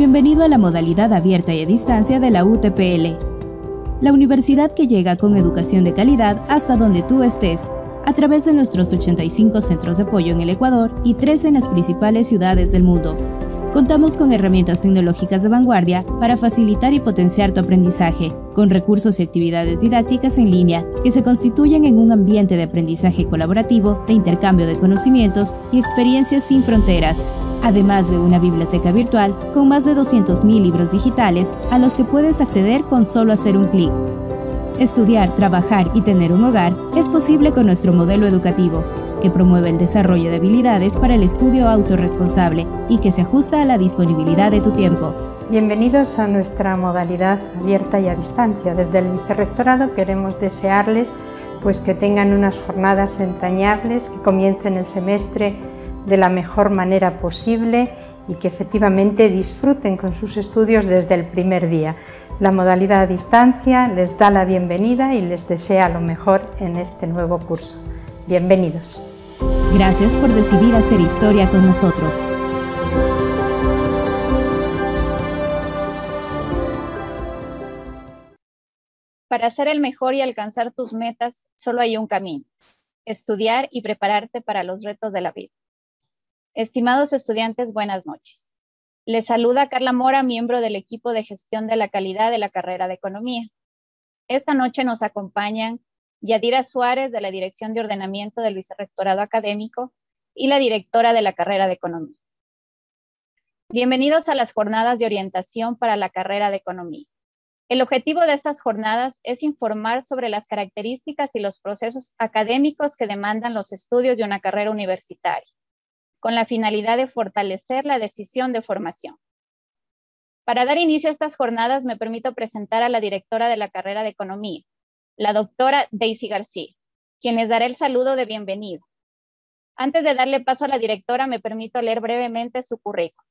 Bienvenido a la modalidad abierta y a distancia de la UTPL, la universidad que llega con educación de calidad hasta donde tú estés, a través de nuestros 85 centros de apoyo en el Ecuador y tres en las principales ciudades del mundo. Contamos con herramientas tecnológicas de vanguardia para facilitar y potenciar tu aprendizaje, con recursos y actividades didácticas en línea que se constituyen en un ambiente de aprendizaje colaborativo, de intercambio de conocimientos y experiencias sin fronteras además de una biblioteca virtual con más de 200.000 libros digitales a los que puedes acceder con solo hacer un clic. Estudiar, trabajar y tener un hogar es posible con nuestro modelo educativo, que promueve el desarrollo de habilidades para el estudio autorresponsable y que se ajusta a la disponibilidad de tu tiempo. Bienvenidos a nuestra modalidad abierta y a distancia. Desde el Vicerrectorado queremos desearles pues, que tengan unas jornadas entrañables, que comiencen el semestre de la mejor manera posible y que efectivamente disfruten con sus estudios desde el primer día. La modalidad a distancia les da la bienvenida y les desea lo mejor en este nuevo curso. Bienvenidos. Gracias por decidir hacer historia con nosotros. Para ser el mejor y alcanzar tus metas, solo hay un camino, estudiar y prepararte para los retos de la vida. Estimados estudiantes, buenas noches. Les saluda Carla Mora, miembro del equipo de gestión de la calidad de la carrera de Economía. Esta noche nos acompañan Yadira Suárez de la Dirección de Ordenamiento del Vicerrectorado Académico y la directora de la carrera de Economía. Bienvenidos a las jornadas de orientación para la carrera de Economía. El objetivo de estas jornadas es informar sobre las características y los procesos académicos que demandan los estudios de una carrera universitaria con la finalidad de fortalecer la decisión de formación. Para dar inicio a estas jornadas, me permito presentar a la directora de la carrera de Economía, la doctora Daisy García, quien les dará el saludo de bienvenida. Antes de darle paso a la directora, me permito leer brevemente su currículum.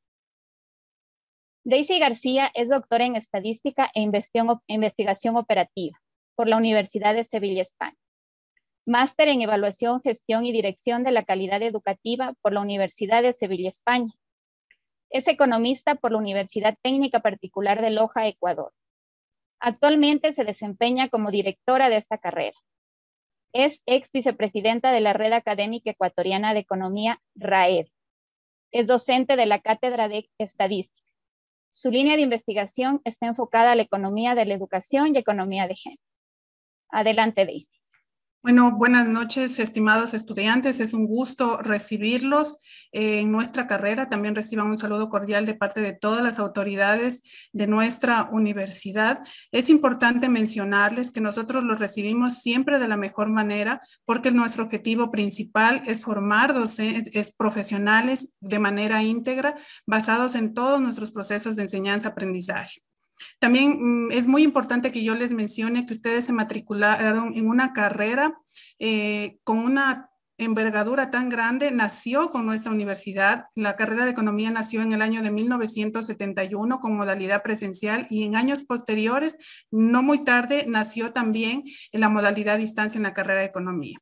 Daisy García es doctora en Estadística e Investigación Operativa por la Universidad de Sevilla, España máster en evaluación, gestión y dirección de la calidad educativa por la Universidad de Sevilla, España. Es economista por la Universidad Técnica Particular de Loja, Ecuador. Actualmente se desempeña como directora de esta carrera. Es ex vicepresidenta de la Red Académica Ecuatoriana de Economía, RAED. Es docente de la Cátedra de Estadística. Su línea de investigación está enfocada a la economía de la educación y economía de género. Adelante, Daisy. Bueno, buenas noches, estimados estudiantes. Es un gusto recibirlos eh, en nuestra carrera. También reciban un saludo cordial de parte de todas las autoridades de nuestra universidad. Es importante mencionarles que nosotros los recibimos siempre de la mejor manera porque nuestro objetivo principal es formar docentes profesionales de manera íntegra basados en todos nuestros procesos de enseñanza-aprendizaje. También mm, es muy importante que yo les mencione que ustedes se matricularon en una carrera eh, con una envergadura tan grande nació con nuestra universidad. La carrera de economía nació en el año de 1971 con modalidad presencial y en años posteriores, no muy tarde, nació también en la modalidad distancia en la carrera de economía.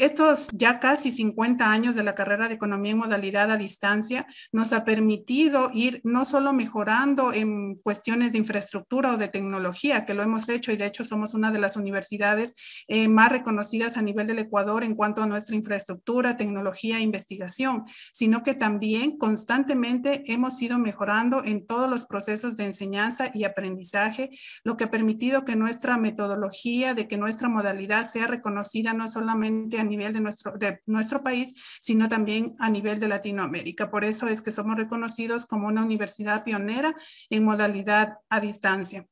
Estos ya casi 50 años de la carrera de economía en modalidad a distancia nos ha permitido ir no solo mejorando en cuestiones de infraestructura o de tecnología, que lo hemos hecho y de hecho somos una de las universidades eh, más reconocidas a nivel del Ecuador en cuanto a nuestra infraestructura, tecnología e investigación, sino que también constantemente hemos ido mejorando en todos los procesos de enseñanza y aprendizaje, lo que ha permitido que nuestra metodología, de que nuestra modalidad sea reconocida no solamente a nivel de nuestro, de nuestro país, sino también a nivel de Latinoamérica. Por eso es que somos reconocidos como una universidad pionera en modalidad a distancia.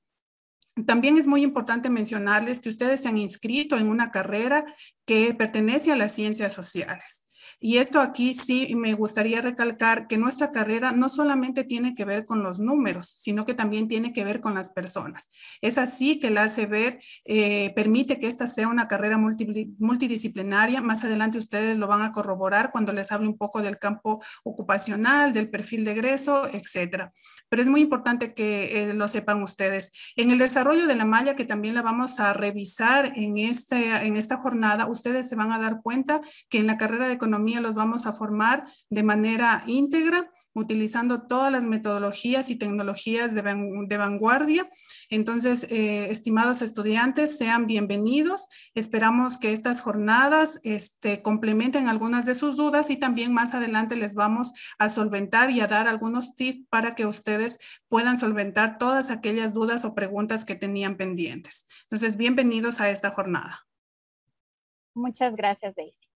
También es muy importante mencionarles que ustedes se han inscrito en una carrera que pertenece a las ciencias sociales. Y esto aquí sí me gustaría recalcar que nuestra carrera no solamente tiene que ver con los números, sino que también tiene que ver con las personas. Es así que la hace eh, ver, permite que esta sea una carrera multidisciplinaria. Más adelante ustedes lo van a corroborar cuando les hable un poco del campo ocupacional, del perfil de egreso, etcétera. Pero es muy importante que eh, lo sepan ustedes. En el desarrollo de la malla, que también la vamos a revisar en, este, en esta jornada, ustedes se van a dar cuenta que en la carrera de economía los vamos a formar de manera íntegra, utilizando todas las metodologías y tecnologías de, vanguardia. Entonces, eh, estimados estudiantes, sean bienvenidos. Esperamos que estas jornadas este, complementen algunas de sus dudas y también más adelante les vamos a solventar y a dar algunos tips para que ustedes puedan solventar todas aquellas dudas o preguntas que tenían pendientes. Entonces, bienvenidos a esta jornada. Muchas gracias, Daisy.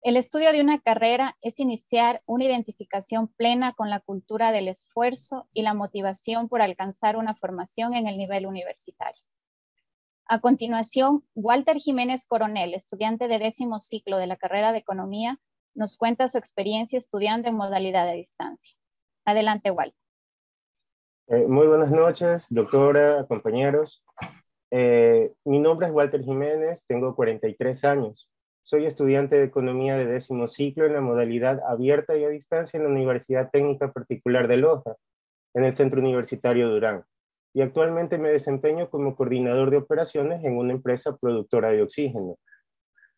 El estudio de una carrera es iniciar una identificación plena con la cultura del esfuerzo y la motivación por alcanzar una formación en el nivel universitario. A continuación, Walter Jiménez Coronel, estudiante de décimo ciclo de la carrera de Economía, nos cuenta su experiencia estudiando en modalidad de distancia. Adelante, Walter. Eh, muy buenas noches, doctora, compañeros. Eh, mi nombre es Walter Jiménez, tengo 43 años. Soy estudiante de Economía de décimo ciclo en la modalidad abierta y a distancia en la Universidad Técnica Particular de Loja, en el Centro Universitario Durán, y actualmente me desempeño como coordinador de operaciones en una empresa productora de oxígeno.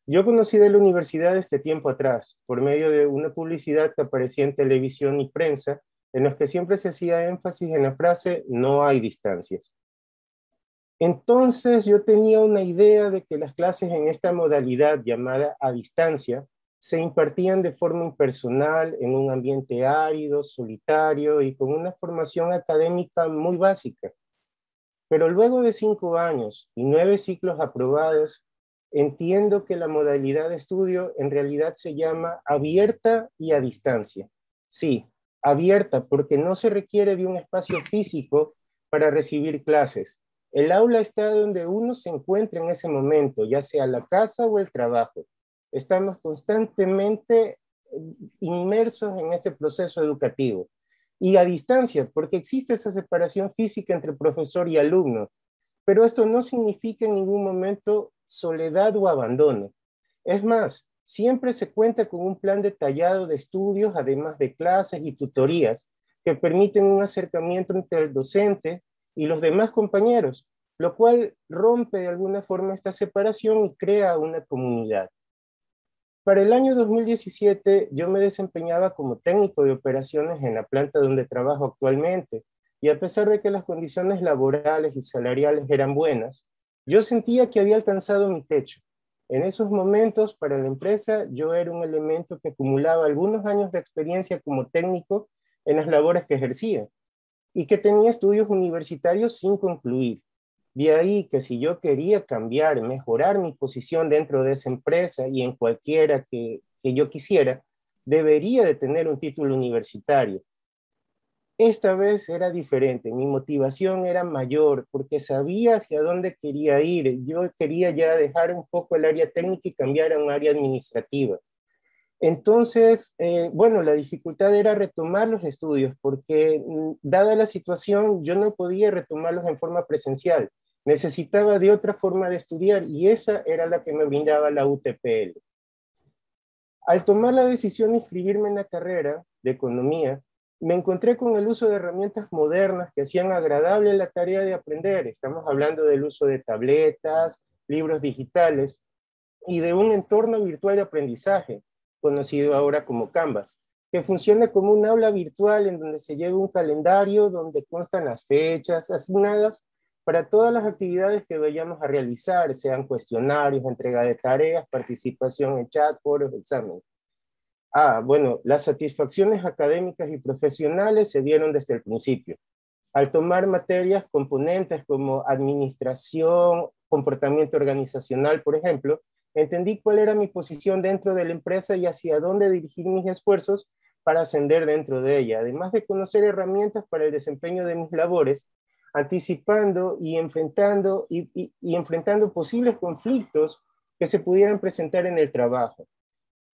Yo conocí de la universidad este tiempo atrás, por medio de una publicidad que aparecía en televisión y prensa, en la que siempre se hacía énfasis en la frase no hay distancias. Entonces yo tenía una idea de que las clases en esta modalidad llamada a distancia se impartían de forma impersonal, en un ambiente árido, solitario y con una formación académica muy básica. Pero luego de cinco años y nueve ciclos aprobados, entiendo que la modalidad de estudio en realidad se llama abierta y a distancia. Sí, abierta porque no se requiere de un espacio físico para recibir clases, el aula está donde uno se encuentra en ese momento, ya sea la casa o el trabajo. Estamos constantemente eh, inmersos en ese proceso educativo y a distancia, porque existe esa separación física entre profesor y alumno. Pero esto no significa en ningún momento soledad o abandono. Es más, siempre se cuenta con un plan detallado de estudios, además de clases y tutorías, que permiten un acercamiento interdocente y los demás compañeros, lo cual rompe de alguna forma esta separación y crea una comunidad. Para el año 2017 yo me desempeñaba como técnico de operaciones en la planta donde trabajo actualmente y a pesar de que las condiciones laborales y salariales eran buenas, yo sentía que había alcanzado mi techo. En esos momentos, para la empresa, yo era un elemento que acumulaba algunos años de experiencia como técnico en las labores que ejercía y que tenía estudios universitarios sin concluir. De ahí que si yo quería cambiar, mejorar mi posición dentro de esa empresa y en cualquiera que, yo quisiera, debería de tener un título universitario. Esta vez era diferente, mi motivación era mayor porque sabía hacia dónde quería ir. Yo quería ya dejar un poco el área técnica y cambiar a un área administrativa. Entonces, eh, bueno, la dificultad era retomar los estudios, porque mm, dada la situación, yo no podía retomarlos en forma presencial. Necesitaba de otra forma de estudiar y esa era la que me brindaba la UTPL. Al tomar la decisión de inscribirme en la carrera de economía, me encontré con el uso de herramientas modernas que hacían agradable la tarea de aprender. Estamos hablando del uso de tabletas, libros digitales y de un entorno virtual de aprendizaje conocido ahora como Canvas, que funciona como un aula virtual en donde se lleva un calendario donde constan las fechas asignadas para todas las actividades que vayamos a realizar, sean cuestionarios, entrega de tareas, participación en chat, foros, examen. Ah, bueno, las satisfacciones académicas y profesionales se dieron desde el principio. Al tomar materias componentes como administración, comportamiento organizacional, por ejemplo, Entendí cuál era mi posición dentro de la empresa y hacia dónde dirigir mis esfuerzos para ascender dentro de ella, además de conocer herramientas para el desempeño de mis labores, anticipando y enfrentando, y, enfrentando posibles conflictos que se pudieran presentar en el trabajo.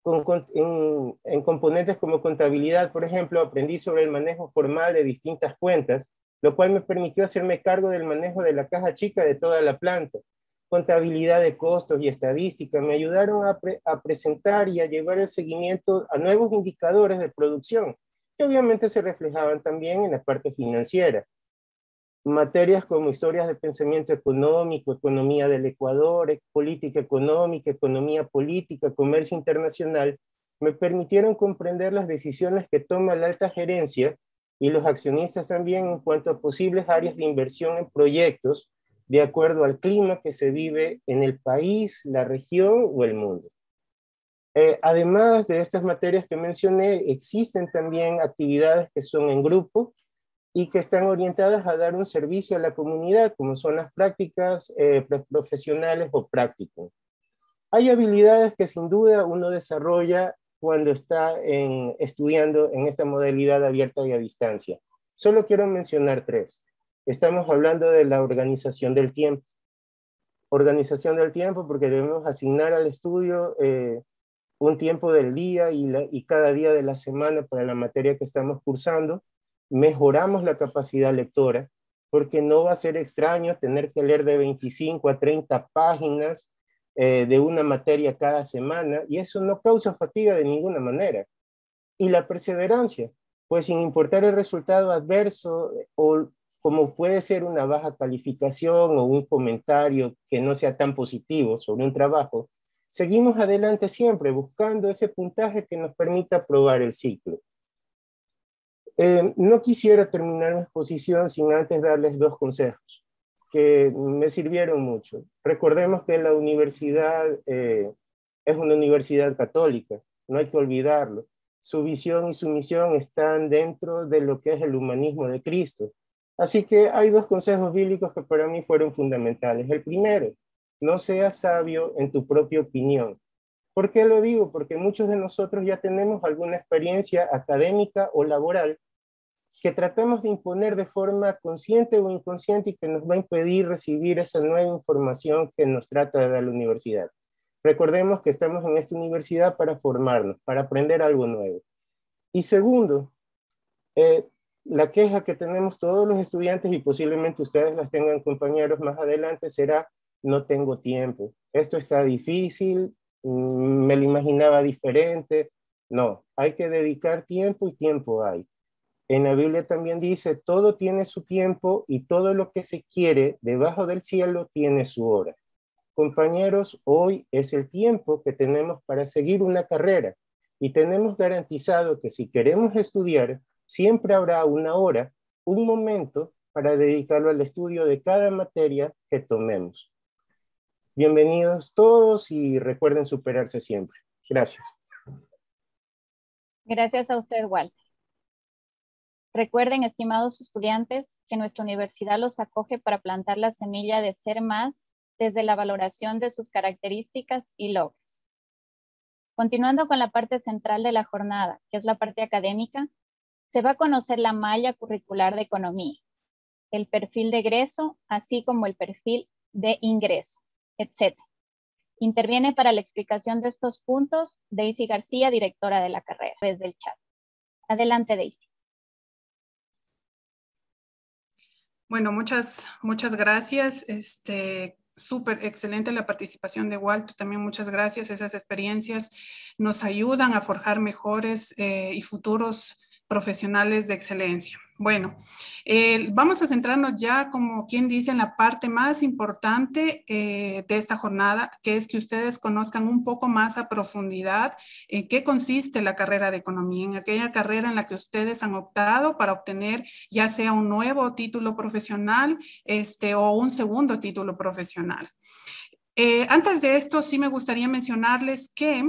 Con, en, componentes como contabilidad, por ejemplo, aprendí sobre el manejo formal de distintas cuentas, lo cual me permitió hacerme cargo del manejo de la caja chica de toda la planta, contabilidad de costos y estadística, me ayudaron a, presentar y a llevar el seguimiento a nuevos indicadores de producción, que obviamente se reflejaban también en la parte financiera. Materias como historias de pensamiento económico, economía del Ecuador, e, política económica, economía política, comercio internacional, me permitieron comprender las decisiones que toma la alta gerencia y los accionistas también en cuanto a posibles áreas de inversión en proyectos de acuerdo al clima que se vive en el país, la región o el mundo. Eh, además de estas materias que mencioné, existen también actividades que son en grupo y que están orientadas a dar un servicio a la comunidad, como son las prácticas eh, profesionales o prácticas. Hay habilidades que sin duda uno desarrolla cuando está estudiando en esta modalidad abierta y a distancia. Solo quiero mencionar tres. Estamos hablando de la organización del tiempo. Organización del tiempo porque debemos asignar al estudio eh, un tiempo del día y, cada día de la semana para la materia que estamos cursando. Mejoramos la capacidad lectora porque no va a ser extraño tener que leer de 25 a 30 páginas eh, de una materia cada semana y eso no causa fatiga de ninguna manera. Y la perseverancia, pues sin importar el resultado adverso o como puede ser una baja calificación o un comentario que no sea tan positivo sobre un trabajo, seguimos adelante siempre buscando ese puntaje que nos permita probar el ciclo. Eh, no quisiera terminar mi exposición sin antes darles dos consejos que me sirvieron mucho. Recordemos que la universidad eh, es una universidad católica, no hay que olvidarlo. Su visión y su misión están dentro de lo que es el humanismo de Cristo, Así que hay dos consejos bíblicos que para mí fueron fundamentales. El primero, no seas sabio en tu propia opinión. ¿Por qué lo digo? Porque muchos de nosotros ya tenemos alguna experiencia académica o laboral que tratamos de imponer de forma consciente o inconsciente y que nos va a impedir recibir esa nueva información que nos trata de dar la universidad. Recordemos que estamos en esta universidad para formarnos, para aprender algo nuevo. Y segundo, eh, la queja que tenemos todos los estudiantes y posiblemente ustedes las tengan compañeros más adelante será, no tengo tiempo, esto está difícil, mm, me lo imaginaba diferente. No, hay que dedicar tiempo y tiempo hay. En la Biblia también dice, todo tiene su tiempo y todo lo que se quiere debajo del cielo tiene su hora. Compañeros, hoy es el tiempo que tenemos para seguir una carrera y tenemos garantizado que si queremos estudiar, siempre habrá una hora, un momento para dedicarlo al estudio de cada materia que tomemos. Bienvenidos todos y recuerden superarse siempre. Gracias. Gracias a usted, Walter. Recuerden, estimados estudiantes, que nuestra universidad los acoge para plantar la semilla de ser más desde la valoración de sus características y logros. Continuando con la parte central de la jornada, que es la parte académica, se va a conocer la malla curricular de economía, el perfil de egreso, así como el perfil de ingreso, etc. Interviene para la explicación de estos puntos Daisy García, directora de la carrera, desde el chat. Adelante, Daisy. Bueno, muchas, muchas gracias. Este, súper excelente la participación de Walter, también muchas gracias. Esas experiencias nos ayudan a forjar mejores eh, y futuros profesionales de excelencia. Bueno, eh, vamos a centrarnos ya, como quien dice, en la parte más importante eh, de esta jornada, que es que ustedes conozcan un poco más a profundidad en eh, qué consiste la carrera de economía, en aquella carrera en la que ustedes han optado para obtener ya sea un nuevo título profesional este, o un segundo título profesional. antes de esto, sí me gustaría mencionarles que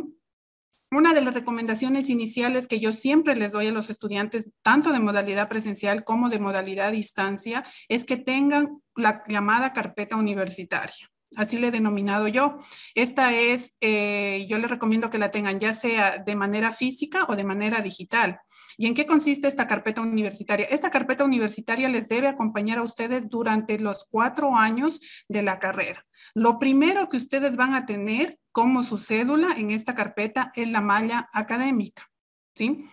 una de las recomendaciones iniciales que yo siempre les doy a los estudiantes, tanto de modalidad presencial como de modalidad distancia, es que tengan la llamada carpeta universitaria así le he denominado yo. Esta es, eh, yo les recomiendo que la tengan ya sea de manera física o de manera digital. ¿Y en qué consiste esta carpeta universitaria? Esta carpeta universitaria les debe acompañar a ustedes durante los cuatro años de la carrera. Lo primero que ustedes van a tener como su cédula en esta carpeta es la malla académica. ¿Sí?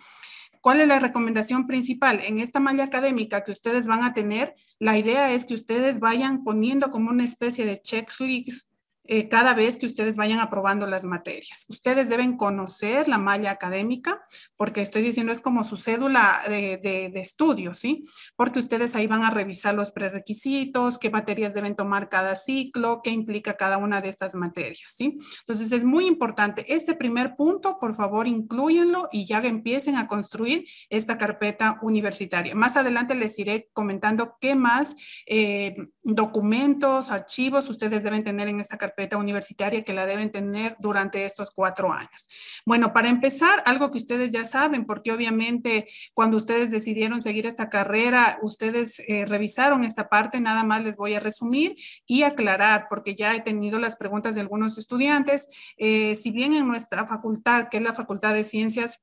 ¿Cuál es la recomendación principal? En esta malla académica que ustedes van a tener, la idea es que ustedes vayan poniendo como una especie de checklist eh, cada vez que ustedes vayan aprobando las materias. Ustedes deben conocer la malla académica, porque estoy diciendo es como su cédula de, de, de estudio, ¿sí? Porque ustedes ahí van a revisar los prerequisitos, qué materias deben tomar cada ciclo, qué implica cada una de estas materias, ¿sí? Entonces es muy importante. Este primer punto, por favor, incluyenlo y ya empiecen a construir esta carpeta universitaria. Más adelante les iré comentando qué más eh, documentos, archivos ustedes deben tener en esta carpeta universitaria que la deben tener durante estos cuatro años. Bueno, para empezar, algo que ustedes ya saben, porque obviamente cuando ustedes decidieron seguir esta carrera, ustedes eh, revisaron esta parte, nada más les voy a resumir y aclarar, porque ya he tenido las preguntas de algunos estudiantes. Eh, si bien en nuestra facultad, que es la Facultad de Ciencias,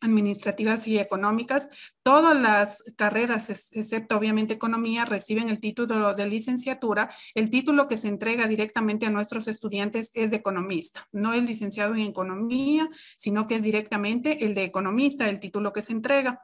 administrativas y económicas. Todas las carreras, excepto obviamente economía, reciben el título de licenciatura. El título que se entrega directamente a nuestros estudiantes es de economista. No el licenciado en economía, sino que es directamente el de economista, el título que se entrega.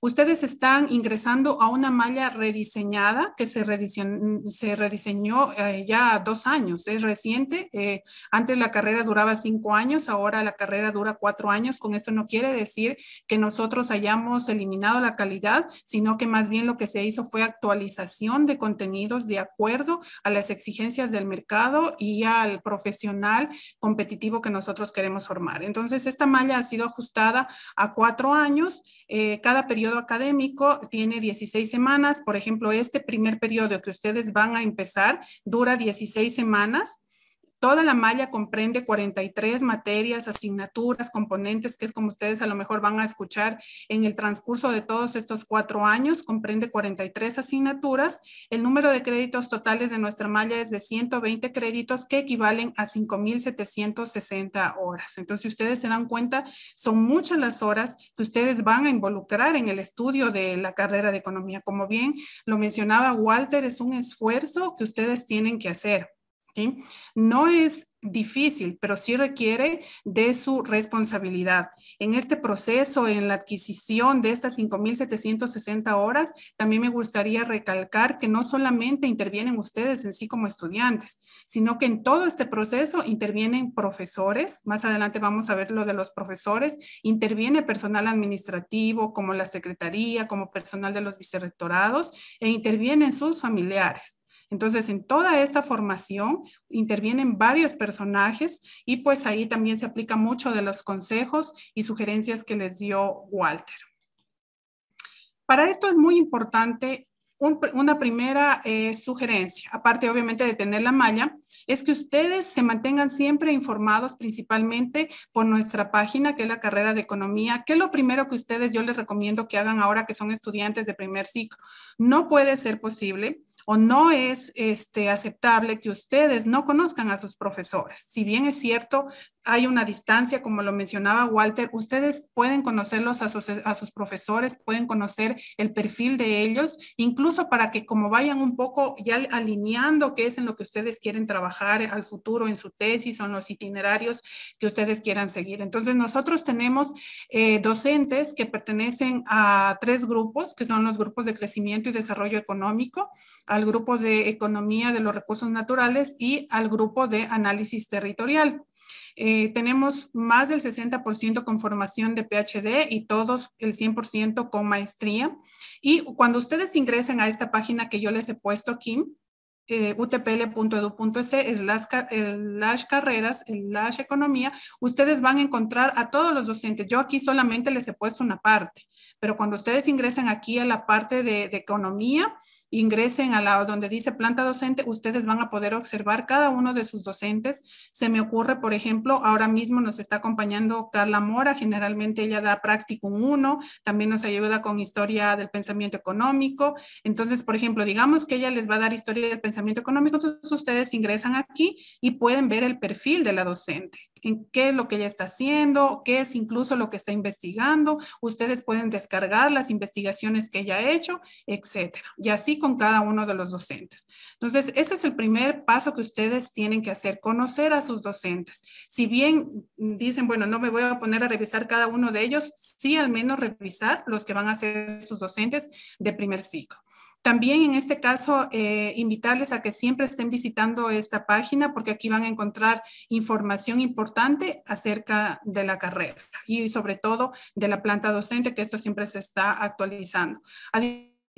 Ustedes están ingresando a una malla rediseñada que se, rediseñó, eh, ya dos años, es reciente. Eh, antes la carrera duraba cinco años, ahora la carrera dura cuatro años. Con esto no quiere decir que nosotros hayamos eliminado la calidad, sino que más bien lo que se hizo fue actualización de contenidos de acuerdo a las exigencias del mercado y al profesional competitivo que nosotros queremos formar. Entonces, esta malla ha sido ajustada a cuatro años. Eh, cada periodo periodo académico tiene 16 semanas. Por ejemplo, este primer periodo que ustedes van a empezar dura 16 semanas. Toda la malla comprende 43 materias, asignaturas, componentes, que es como ustedes a lo mejor van a escuchar en el transcurso de todos estos cuatro años, comprende 43 asignaturas. El número de créditos totales de nuestra malla es de 120 créditos que equivalen a 5.760 horas. Entonces, si ustedes se dan cuenta, son muchas las horas que ustedes van a involucrar en el estudio de la carrera de economía. Como bien lo mencionaba Walter, es un esfuerzo que ustedes tienen que hacer. No es difícil, pero sí requiere de su responsabilidad. En este proceso, en la adquisición de estas 5.760 horas, también me gustaría recalcar que no solamente intervienen ustedes en sí como estudiantes, sino que en todo este proceso intervienen profesores, más adelante vamos a ver lo de los profesores, interviene personal administrativo como la secretaría, como personal de los vicerrectorados e intervienen sus familiares. Entonces, en toda esta formación intervienen varios personajes y pues ahí también se aplica mucho de los consejos y sugerencias que les dio Walter. Para esto es muy importante una primera eh, sugerencia, aparte obviamente de tener la malla, es que ustedes se mantengan siempre informados principalmente por nuestra página, que es la carrera de economía, que es lo primero que ustedes yo les recomiendo que hagan ahora que son estudiantes de primer ciclo. No puede ser posible o no es este, aceptable que ustedes no conozcan a sus profesores. Si bien es cierto, hay una distancia, como lo mencionaba Walter, ustedes pueden conocerlos a sus, a sus profesores, pueden conocer el perfil de ellos, incluso para que como vayan un poco ya alineando qué es en lo que ustedes quieren trabajar al futuro en su tesis o en los itinerarios que ustedes quieran seguir. Entonces, nosotros tenemos eh, docentes que pertenecen a tres grupos, que son los grupos de crecimiento y desarrollo económico, al grupo de economía de los recursos naturales y al grupo de análisis territorial. Eh, tenemos más del 60% con formación de PhD y todos el 100% con maestría. Y cuando ustedes ingresen a esta página que yo les he puesto aquí, eh, utpl.edu.es, slash eh, carreras, slash economía, ustedes van a encontrar a todos los docentes. Yo aquí solamente les he puesto una parte, pero cuando ustedes ingresan aquí a la parte de economía, ingresen a la donde dice planta docente, ustedes van a poder observar cada uno de sus docentes. Se me ocurre, por ejemplo, ahora mismo nos está acompañando Carla Mora, generalmente ella da práctico 1, también nos ayuda con historia del pensamiento económico. Entonces, por ejemplo, digamos que ella les va a dar historia del pensamiento económico, entonces ustedes ingresan aquí y pueden ver el perfil de la docente en qué es lo que ella está haciendo, qué es incluso lo que está investigando. Ustedes pueden descargar las investigaciones que ella ha hecho, etcétera. Y así con cada uno de los docentes. Entonces, ese es el primer paso que ustedes tienen que hacer, conocer a sus docentes. Si bien dicen, bueno, no me voy a poner a revisar cada uno de ellos, sí al menos revisar los que van a ser sus docentes de primer ciclo. También en este caso, eh, invitarles a que siempre estén visitando esta página porque aquí van a encontrar información importante acerca de la carrera y sobre todo de la planta docente, que esto siempre se está actualizando.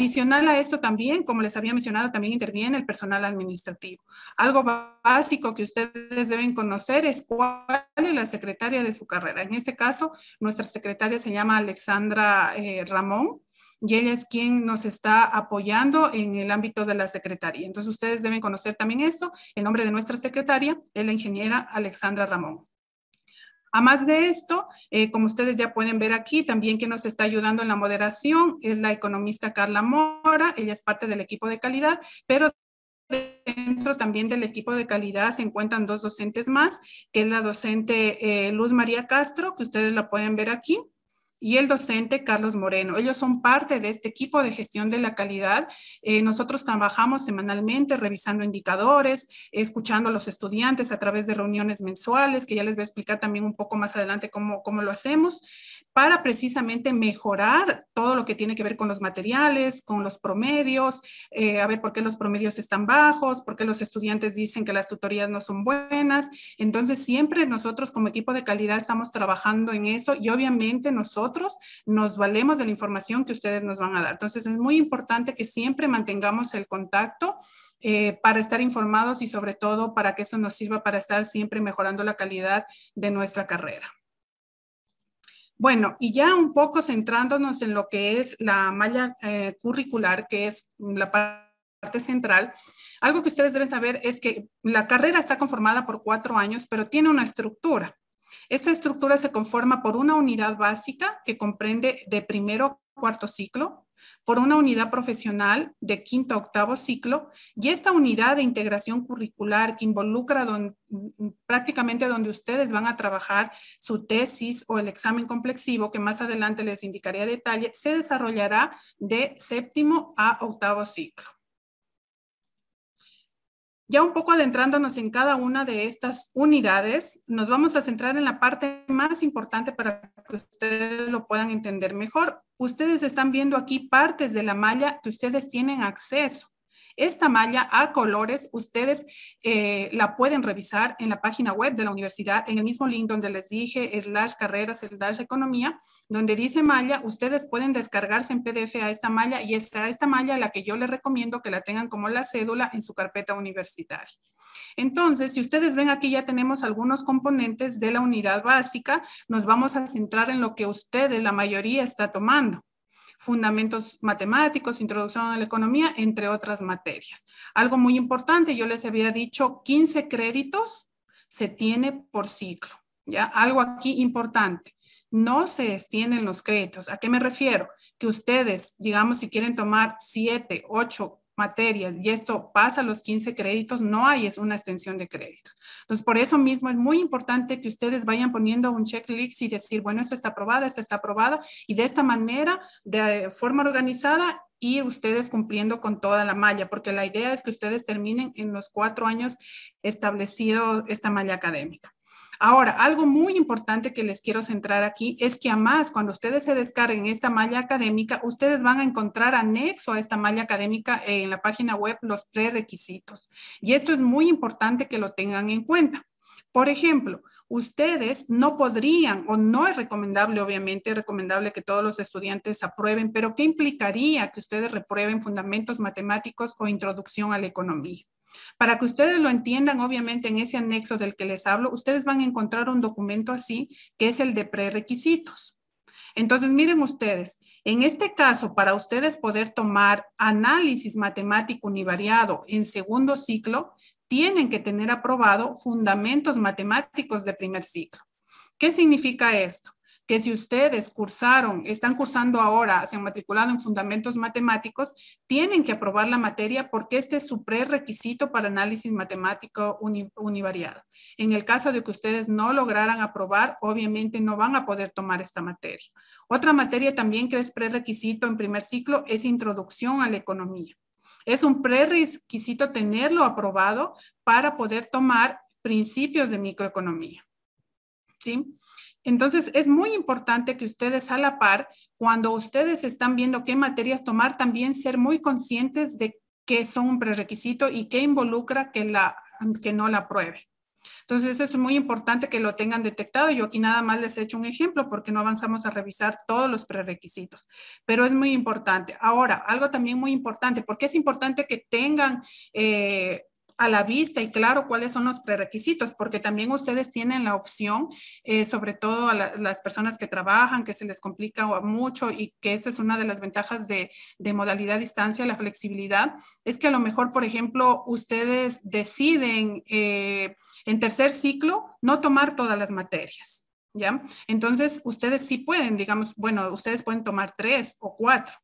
Adicional a esto también, como les había mencionado, también interviene el personal administrativo. Algo básico que ustedes deben conocer es cuál es la secretaria de su carrera. En este caso, nuestra secretaria se llama Alexandra eh, Ramón y ella es quien nos está apoyando en el ámbito de la secretaría. Entonces, ustedes deben conocer también esto. El nombre de nuestra secretaria es la ingeniera Alexandra Ramón. A más de esto, eh, como ustedes ya pueden ver aquí, también que nos está ayudando en la moderación es la economista Carla Mora, ella es parte del equipo de calidad, pero dentro también del equipo de calidad se encuentran dos docentes más, que es la docente eh, Luz María Castro, que ustedes la pueden ver aquí, y el docente Carlos Moreno. Ellos son parte de este equipo de gestión de la calidad. Eh, nosotros trabajamos semanalmente revisando indicadores, escuchando a los estudiantes a través de reuniones mensuales, que ya les voy a explicar también un poco más adelante cómo, cómo lo hacemos, para precisamente mejorar todo lo que tiene que ver con los materiales, con los promedios, eh, a ver por qué los promedios están bajos, por qué los estudiantes dicen que las tutorías no son buenas. Entonces, siempre nosotros como equipo de calidad estamos trabajando en eso y obviamente nosotros nosotros nos valemos de la información que ustedes nos van a dar. Entonces es muy importante que siempre mantengamos el contacto eh, para estar informados y sobre todo para que eso nos sirva para estar siempre mejorando la calidad de nuestra carrera. Bueno, y ya un poco centrándonos en lo que es la malla eh, curricular, que es la parte central, algo que ustedes deben saber es que la carrera está conformada por cuatro años, pero tiene una estructura. Esta estructura se conforma por una unidad básica que comprende de primero a cuarto ciclo, por una unidad profesional de quinto a octavo ciclo y esta unidad de integración curricular que involucra prácticamente donde ustedes van a trabajar su tesis o el examen complexivo, que más adelante les indicaré a detalle, se desarrollará de séptimo a octavo ciclo. Ya un poco adentrándonos en cada una de estas unidades, nos vamos a centrar en la parte más importante para que ustedes lo puedan entender mejor. Ustedes están viendo aquí partes de la malla que ustedes tienen acceso. Esta malla a colores, ustedes eh, la pueden revisar en la página web de la universidad, en el mismo link donde les dije, slash carreras, slash economía, donde dice malla, ustedes pueden descargarse en PDF a esta malla y es a esta malla la que yo les recomiendo que la tengan como la cédula en su carpeta universitaria. Entonces, si ustedes ven aquí ya tenemos algunos componentes de la unidad básica, nos vamos a centrar en lo que ustedes, la mayoría, está tomando fundamentos matemáticos, introducción a la economía, entre otras materias. Algo muy importante, yo les había dicho, 15 créditos se tiene por ciclo, ¿ya? Algo aquí importante. No se extienden los créditos. ¿A qué me refiero? Que ustedes, digamos, si quieren tomar 7, 8 materias y esto pasa los 15 créditos, no hay es una extensión de créditos. Entonces, por eso mismo es muy importante que ustedes vayan poniendo un checklist y decir, bueno, esto está aprobada, esta está aprobada, y de esta manera, de eh, forma organizada, ir ustedes cumpliendo con toda la malla, porque la idea es que ustedes terminen en los cuatro años establecido esta malla académica. Ahora, algo muy importante que les quiero centrar aquí es que además, cuando ustedes se descarguen esta malla académica, ustedes van a encontrar anexo a esta malla académica en la página web los prerequisitos. Y esto es muy importante que lo tengan en cuenta. Por ejemplo, ustedes no podrían, o no es recomendable, obviamente, es recomendable que todos los estudiantes aprueben, pero ¿qué implicaría que ustedes reprueben fundamentos matemáticos o introducción a la economía? Para que ustedes lo entiendan, obviamente en ese anexo del que les hablo, ustedes van a encontrar un documento así, que es el de prerequisitos. Entonces, miren ustedes, en este caso, para ustedes poder tomar análisis matemático univariado en segundo ciclo, tienen que tener aprobado fundamentos matemáticos de primer ciclo. ¿Qué significa esto? que si ustedes cursaron, están cursando ahora, se han matriculado en fundamentos matemáticos, tienen que aprobar la materia porque este es su prerequisito para análisis matemático univariado. En el caso de que ustedes no lograran aprobar, obviamente no van a poder tomar esta materia. Otra materia también que es prerequisito en primer ciclo es introducción a la economía. Es un prerequisito tenerlo aprobado para poder tomar principios de microeconomía. ¿Sí? Entonces, es muy importante que ustedes a la par, cuando ustedes están viendo qué materias tomar, también ser muy conscientes de qué son un prerequisito y qué involucra que, la, que no la pruebe. Entonces, eso es muy importante que lo tengan detectado. Yo aquí nada más les he hecho un ejemplo porque no avanzamos a revisar todos los prerequisitos, pero es muy importante. Ahora, algo también muy importante, porque es importante que tengan eh, a la vista y claro cuáles son los prerequisitos, porque también ustedes tienen la opción, eh, sobre todo a las personas que trabajan, que se les complica mucho y que esta es una de las ventajas de, modalidad distancia, la flexibilidad, es que a lo mejor, por ejemplo, ustedes deciden eh, en tercer ciclo no tomar todas las materias. ¿Ya? Entonces, ustedes sí pueden, digamos, bueno, ustedes pueden tomar tres o cuatro,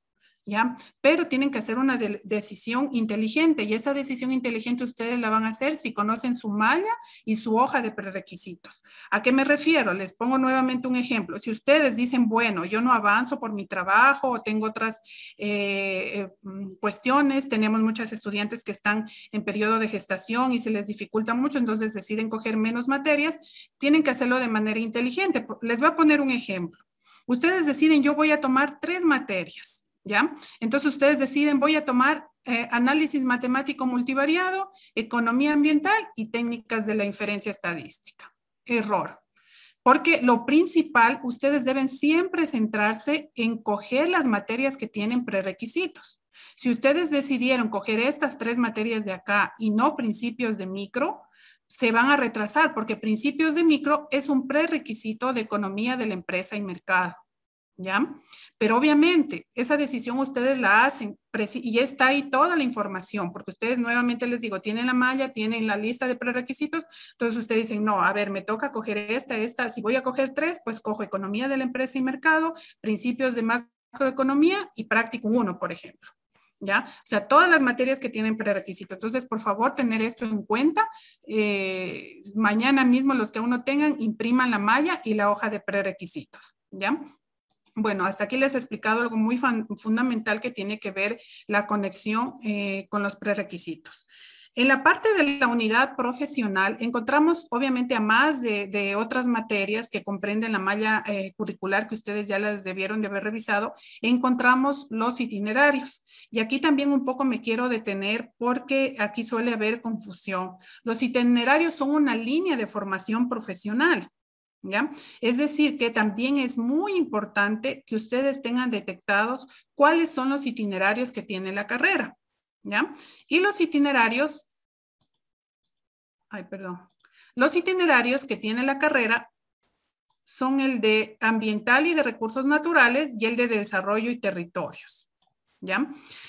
pero tienen que hacer una decisión inteligente y esa decisión inteligente ustedes la van a hacer si conocen su malla y su hoja de prerequisitos. ¿A qué me refiero? Les pongo nuevamente un ejemplo. Si ustedes dicen, bueno, yo no avanzo por mi trabajo o tengo otras eh, eh, mm, cuestiones, tenemos muchas estudiantes que están en periodo de gestación y se les dificulta mucho, entonces deciden coger menos materias, tienen que hacerlo de manera inteligente. Les voy a poner un ejemplo. Ustedes deciden, yo voy a tomar tres materias entonces ustedes deciden, voy a tomar eh, análisis matemático multivariado, economía ambiental y técnicas de la inferencia estadística. Error. Porque lo principal, ustedes deben siempre centrarse en coger las materias que tienen prerequisitos. Si ustedes decidieron coger estas tres materias de acá y no principios de micro, se van a retrasar porque principios de micro es un prerequisito de economía de la empresa y mercado. ¿ya? Pero obviamente esa decisión ustedes la hacen y ya está ahí toda la información, porque ustedes nuevamente les digo, tienen la malla, tienen la lista de prerequisitos, entonces ustedes dicen, no, a ver, me toca coger esta, esta, si voy a coger tres, pues cojo economía de la empresa y mercado, principios de macroeconomía y práctico uno, por ejemplo. ¿Ya? O sea, todas las materias que tienen prerequisitos. Entonces, por favor, tener esto en cuenta. Eh, mañana mismo los que aún no tengan, impriman la malla y la hoja de prerequisitos, ¿ya? Bueno, hasta aquí les he explicado algo muy fundamental que tiene que ver la conexión eh, con los prerequisitos. En la parte de la unidad profesional encontramos obviamente a más de, otras materias que comprenden la malla eh, curricular que ustedes ya las debieron de haber revisado, encontramos los itinerarios. Y aquí también un poco me quiero detener porque aquí suele haber confusión. Los itinerarios son una línea de formación profesional. Es decir, que también es muy importante que ustedes tengan detectados cuáles son los itinerarios que tiene la carrera, Y los itinerarios, ay, perdón, los itinerarios que tiene la carrera son el de ambiental y de recursos naturales y el de desarrollo y territorios. ¿ya?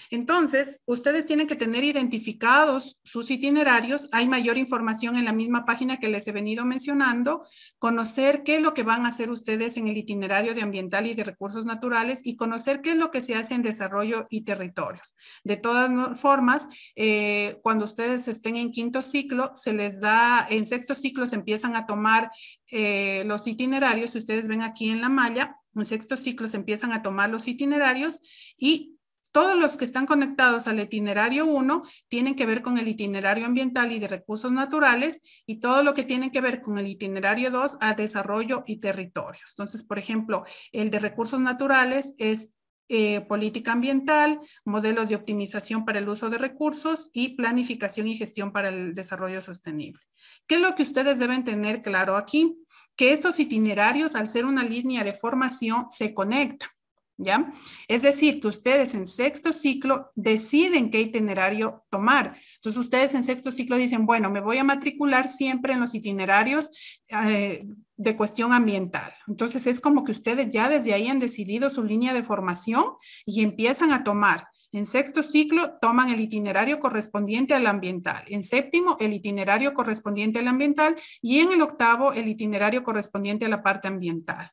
Entonces, ustedes tienen que tener identificados sus itinerarios, hay mayor información en la misma página que les he venido mencionando, conocer qué es lo que van a hacer ustedes en el itinerario de ambiental y de recursos naturales y conocer qué es lo que se hace en desarrollo y territorios. De todas formas, eh, cuando ustedes estén en quinto ciclo, se les da, en sexto ciclo se empiezan a tomar eh, los itinerarios, ustedes ven aquí en la malla, en sexto ciclo se empiezan a tomar los itinerarios y todos los que están conectados al itinerario 1 tienen que ver con el itinerario ambiental y de recursos naturales y todo lo que tiene que ver con el itinerario 2 a desarrollo y territorios. Entonces, por ejemplo, el de recursos naturales es eh, política ambiental, modelos de optimización para el uso de recursos y planificación y gestión para el desarrollo sostenible. ¿Qué es lo que ustedes deben tener claro aquí? Que estos itinerarios, al ser una línea de formación, se conectan. ¿ya? Es decir, que ustedes en sexto ciclo deciden qué itinerario tomar. Entonces, ustedes en sexto ciclo dicen, bueno, me voy a matricular siempre en los itinerarios eh, de cuestión ambiental. Entonces, es como que ustedes ya desde ahí han decidido su línea de formación y empiezan a tomar. En sexto ciclo toman el itinerario correspondiente al ambiental. En séptimo, el itinerario correspondiente al ambiental. Y en el octavo, el itinerario correspondiente a la parte ambiental.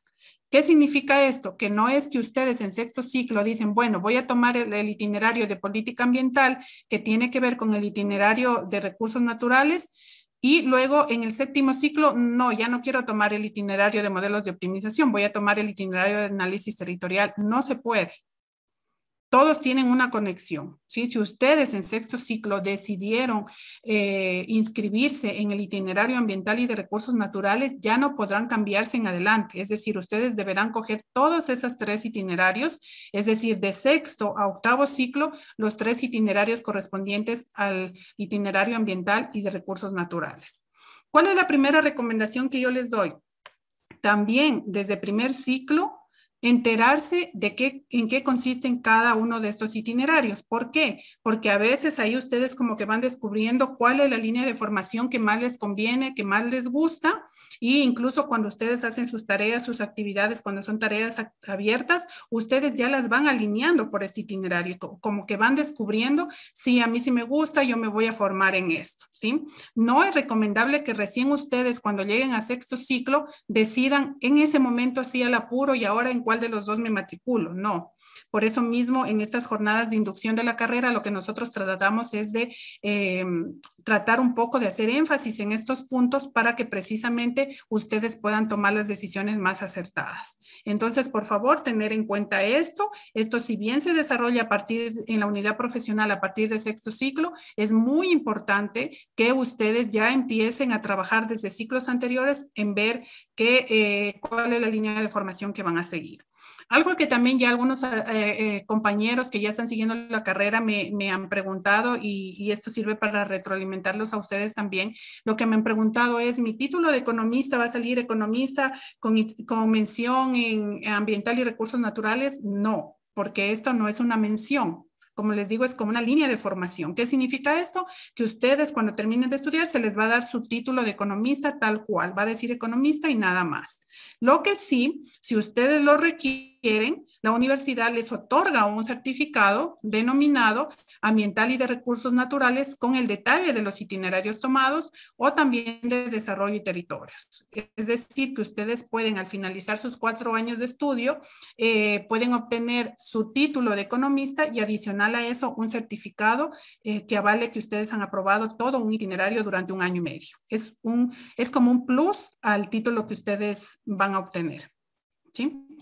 ¿Qué significa esto? Que no es que ustedes en sexto ciclo dicen, bueno, voy a tomar el, itinerario de política ambiental que tiene que ver con el itinerario de recursos naturales. Y luego en el séptimo ciclo, no, ya no quiero tomar el itinerario de modelos de optimización, voy a tomar el itinerario de análisis territorial. No se puede todos tienen una conexión. ¿sí? Si ustedes en sexto ciclo decidieron eh, inscribirse en el itinerario ambiental y de recursos naturales, ya no podrán cambiarse en adelante. Es decir, ustedes deberán coger todos esos tres itinerarios, es decir, de sexto a octavo ciclo, los tres itinerarios correspondientes al itinerario ambiental y de recursos naturales. ¿Cuál es la primera recomendación que yo les doy? También desde primer ciclo enterarse de qué, en qué consisten cada uno de estos itinerarios. ¿Por qué? Porque a veces ahí ustedes como que van descubriendo cuál es la línea de formación que más les conviene, que más les gusta, e incluso cuando ustedes hacen sus tareas, sus actividades, cuando son tareas abiertas, ustedes ya las van alineando por este itinerario, como que van descubriendo, sí, a mí sí me gusta, yo me voy a formar en esto, ¿sí? No es recomendable que recién ustedes cuando lleguen a sexto ciclo decidan en ese momento así al apuro y ahora en cuál de los dos me matriculo, no. Por eso mismo, en estas jornadas de inducción de la carrera, lo que nosotros tratamos es de em, tratar un poco de hacer énfasis en estos puntos para que precisamente ustedes puedan tomar las decisiones más acertadas. Entonces, por favor, tener en cuenta esto. Esto, si bien se desarrolla a partir en la unidad profesional a partir de sexto ciclo, es muy importante que ustedes ya empiecen a trabajar desde ciclos anteriores en ver que, eh, cuál es la línea de formación que van a seguir. Algo que también ya algunos eh, eh, compañeros que ya están siguiendo la carrera me, han preguntado, y, esto sirve para retroalimentarlos a ustedes también, lo que me han preguntado es, mi título de economista va a salir economista con, con mención en ambiental y recursos naturales? No, porque esto no es una mención, como les digo, es como una línea de formación. ¿Qué significa esto? Que ustedes cuando terminen de estudiar se les va a dar su título de economista tal cual, va a decir economista y nada más. Lo que sí, si ustedes lo requieren, la universidad les otorga un certificado denominado ambiental y de recursos naturales con el detalle de los itinerarios tomados o también de desarrollo y territorios. Es decir, que ustedes pueden al finalizar sus cuatro años de estudio, eh, pueden obtener su título de economista y adicional a eso un certificado eh, que avale que ustedes han aprobado todo un itinerario durante un año y medio. Es, un, es como un plus al título que ustedes van a obtener. ¿Sí?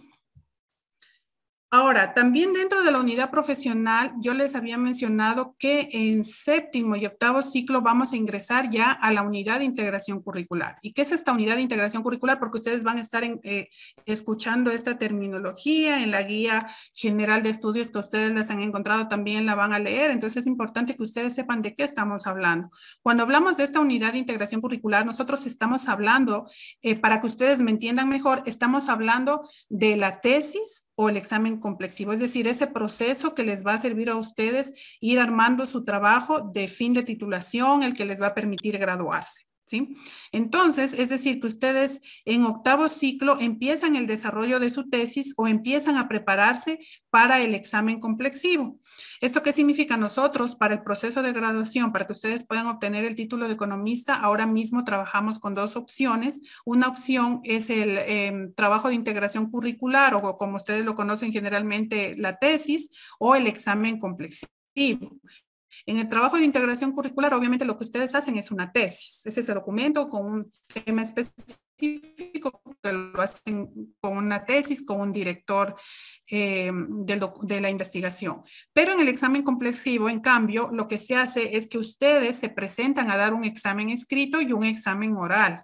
Ahora, también dentro de la unidad profesional, yo les había mencionado que en séptimo y octavo ciclo vamos a ingresar ya a la unidad de integración curricular. ¿Y qué es esta unidad de integración curricular? Porque ustedes van a estar eh, escuchando esta terminología en la guía general de estudios que ustedes les han encontrado, también la van a leer. Entonces es importante que ustedes sepan de qué estamos hablando. Cuando hablamos de esta unidad de integración curricular, nosotros estamos hablando, eh, para que ustedes me entiendan mejor, estamos hablando de la tesis o el examen complexivo, es decir, ese proceso que les va a servir a ustedes ir armando su trabajo de fin de titulación, el que les va a permitir graduarse. ¿sí? Entonces, es decir, que ustedes en octavo ciclo empiezan el desarrollo de su tesis o empiezan a prepararse para el examen complexivo. ¿Esto qué significa? Nosotros, para el proceso de graduación, para que ustedes puedan obtener el título de economista, ahora mismo trabajamos con dos opciones. Una opción es el em, trabajo de integración curricular o como ustedes lo conocen generalmente, la tesis o el examen complexivo. En el trabajo de integración curricular, obviamente lo que ustedes hacen es una tesis, es ese documento con un tema específico, que lo hacen con una tesis, con un director eh, de la investigación. Pero en el examen complexivo, en cambio, lo que se hace es que ustedes se presentan a dar un examen escrito y un examen oral.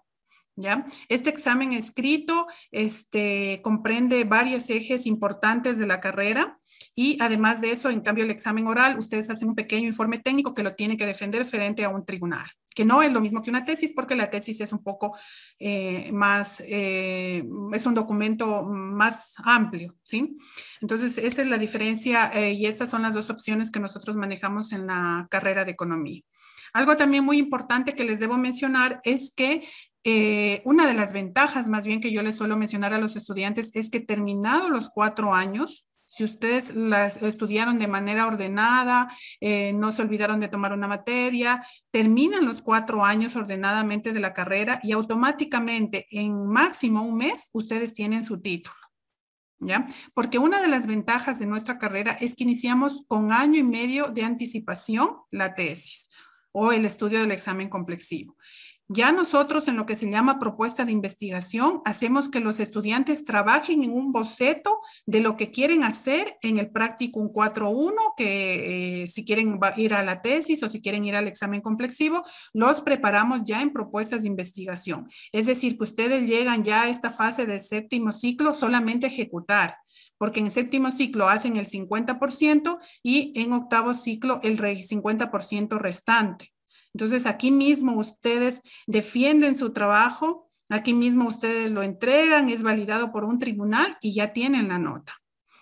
Este examen escrito este, comprende varios ejes importantes de la carrera y además de eso, en cambio, el examen oral, ustedes hacen un pequeño informe técnico que lo tienen que defender frente a un tribunal que no es lo mismo que una tesis, porque la tesis es un poco eh, más, eh, es un documento más amplio, ¿sí? Entonces, esa es la diferencia eh, y estas son las dos opciones que nosotros manejamos en la carrera de economía. Algo también muy importante que les debo mencionar es que eh, una de las ventajas más bien que yo les suelo mencionar a los estudiantes es que terminado los cuatro años, si ustedes las estudiaron de manera ordenada, eh, no se olvidaron de tomar una materia, terminan los cuatro años ordenadamente de la carrera y automáticamente en máximo un mes ustedes tienen su título. ¿Ya? Porque una de las ventajas de nuestra carrera es que iniciamos con año y medio de anticipación la tesis o el estudio del examen complexivo. Ya nosotros en lo que se llama propuesta de investigación hacemos que los estudiantes trabajen en un boceto de lo que quieren hacer en el practicum 4.1, que eh, si quieren ir a la tesis o si quieren ir al examen complexivo, los preparamos ya en propuestas de investigación. Es decir, que ustedes llegan ya a esta fase del séptimo ciclo solamente ejecutar porque en el séptimo ciclo hacen el 50% y en octavo ciclo el 50% restante. Entonces, aquí mismo ustedes defienden su trabajo, aquí mismo ustedes lo entregan, es validado por un tribunal y ya tienen la nota.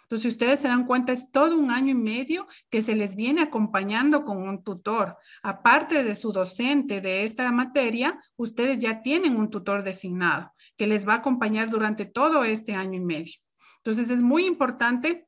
Entonces, ustedes se dan cuenta, es todo un año y medio que se les viene acompañando con un tutor. Aparte de su docente de esta materia, ustedes ya tienen un tutor designado que les va a acompañar durante todo este año y medio. Entonces, es muy importante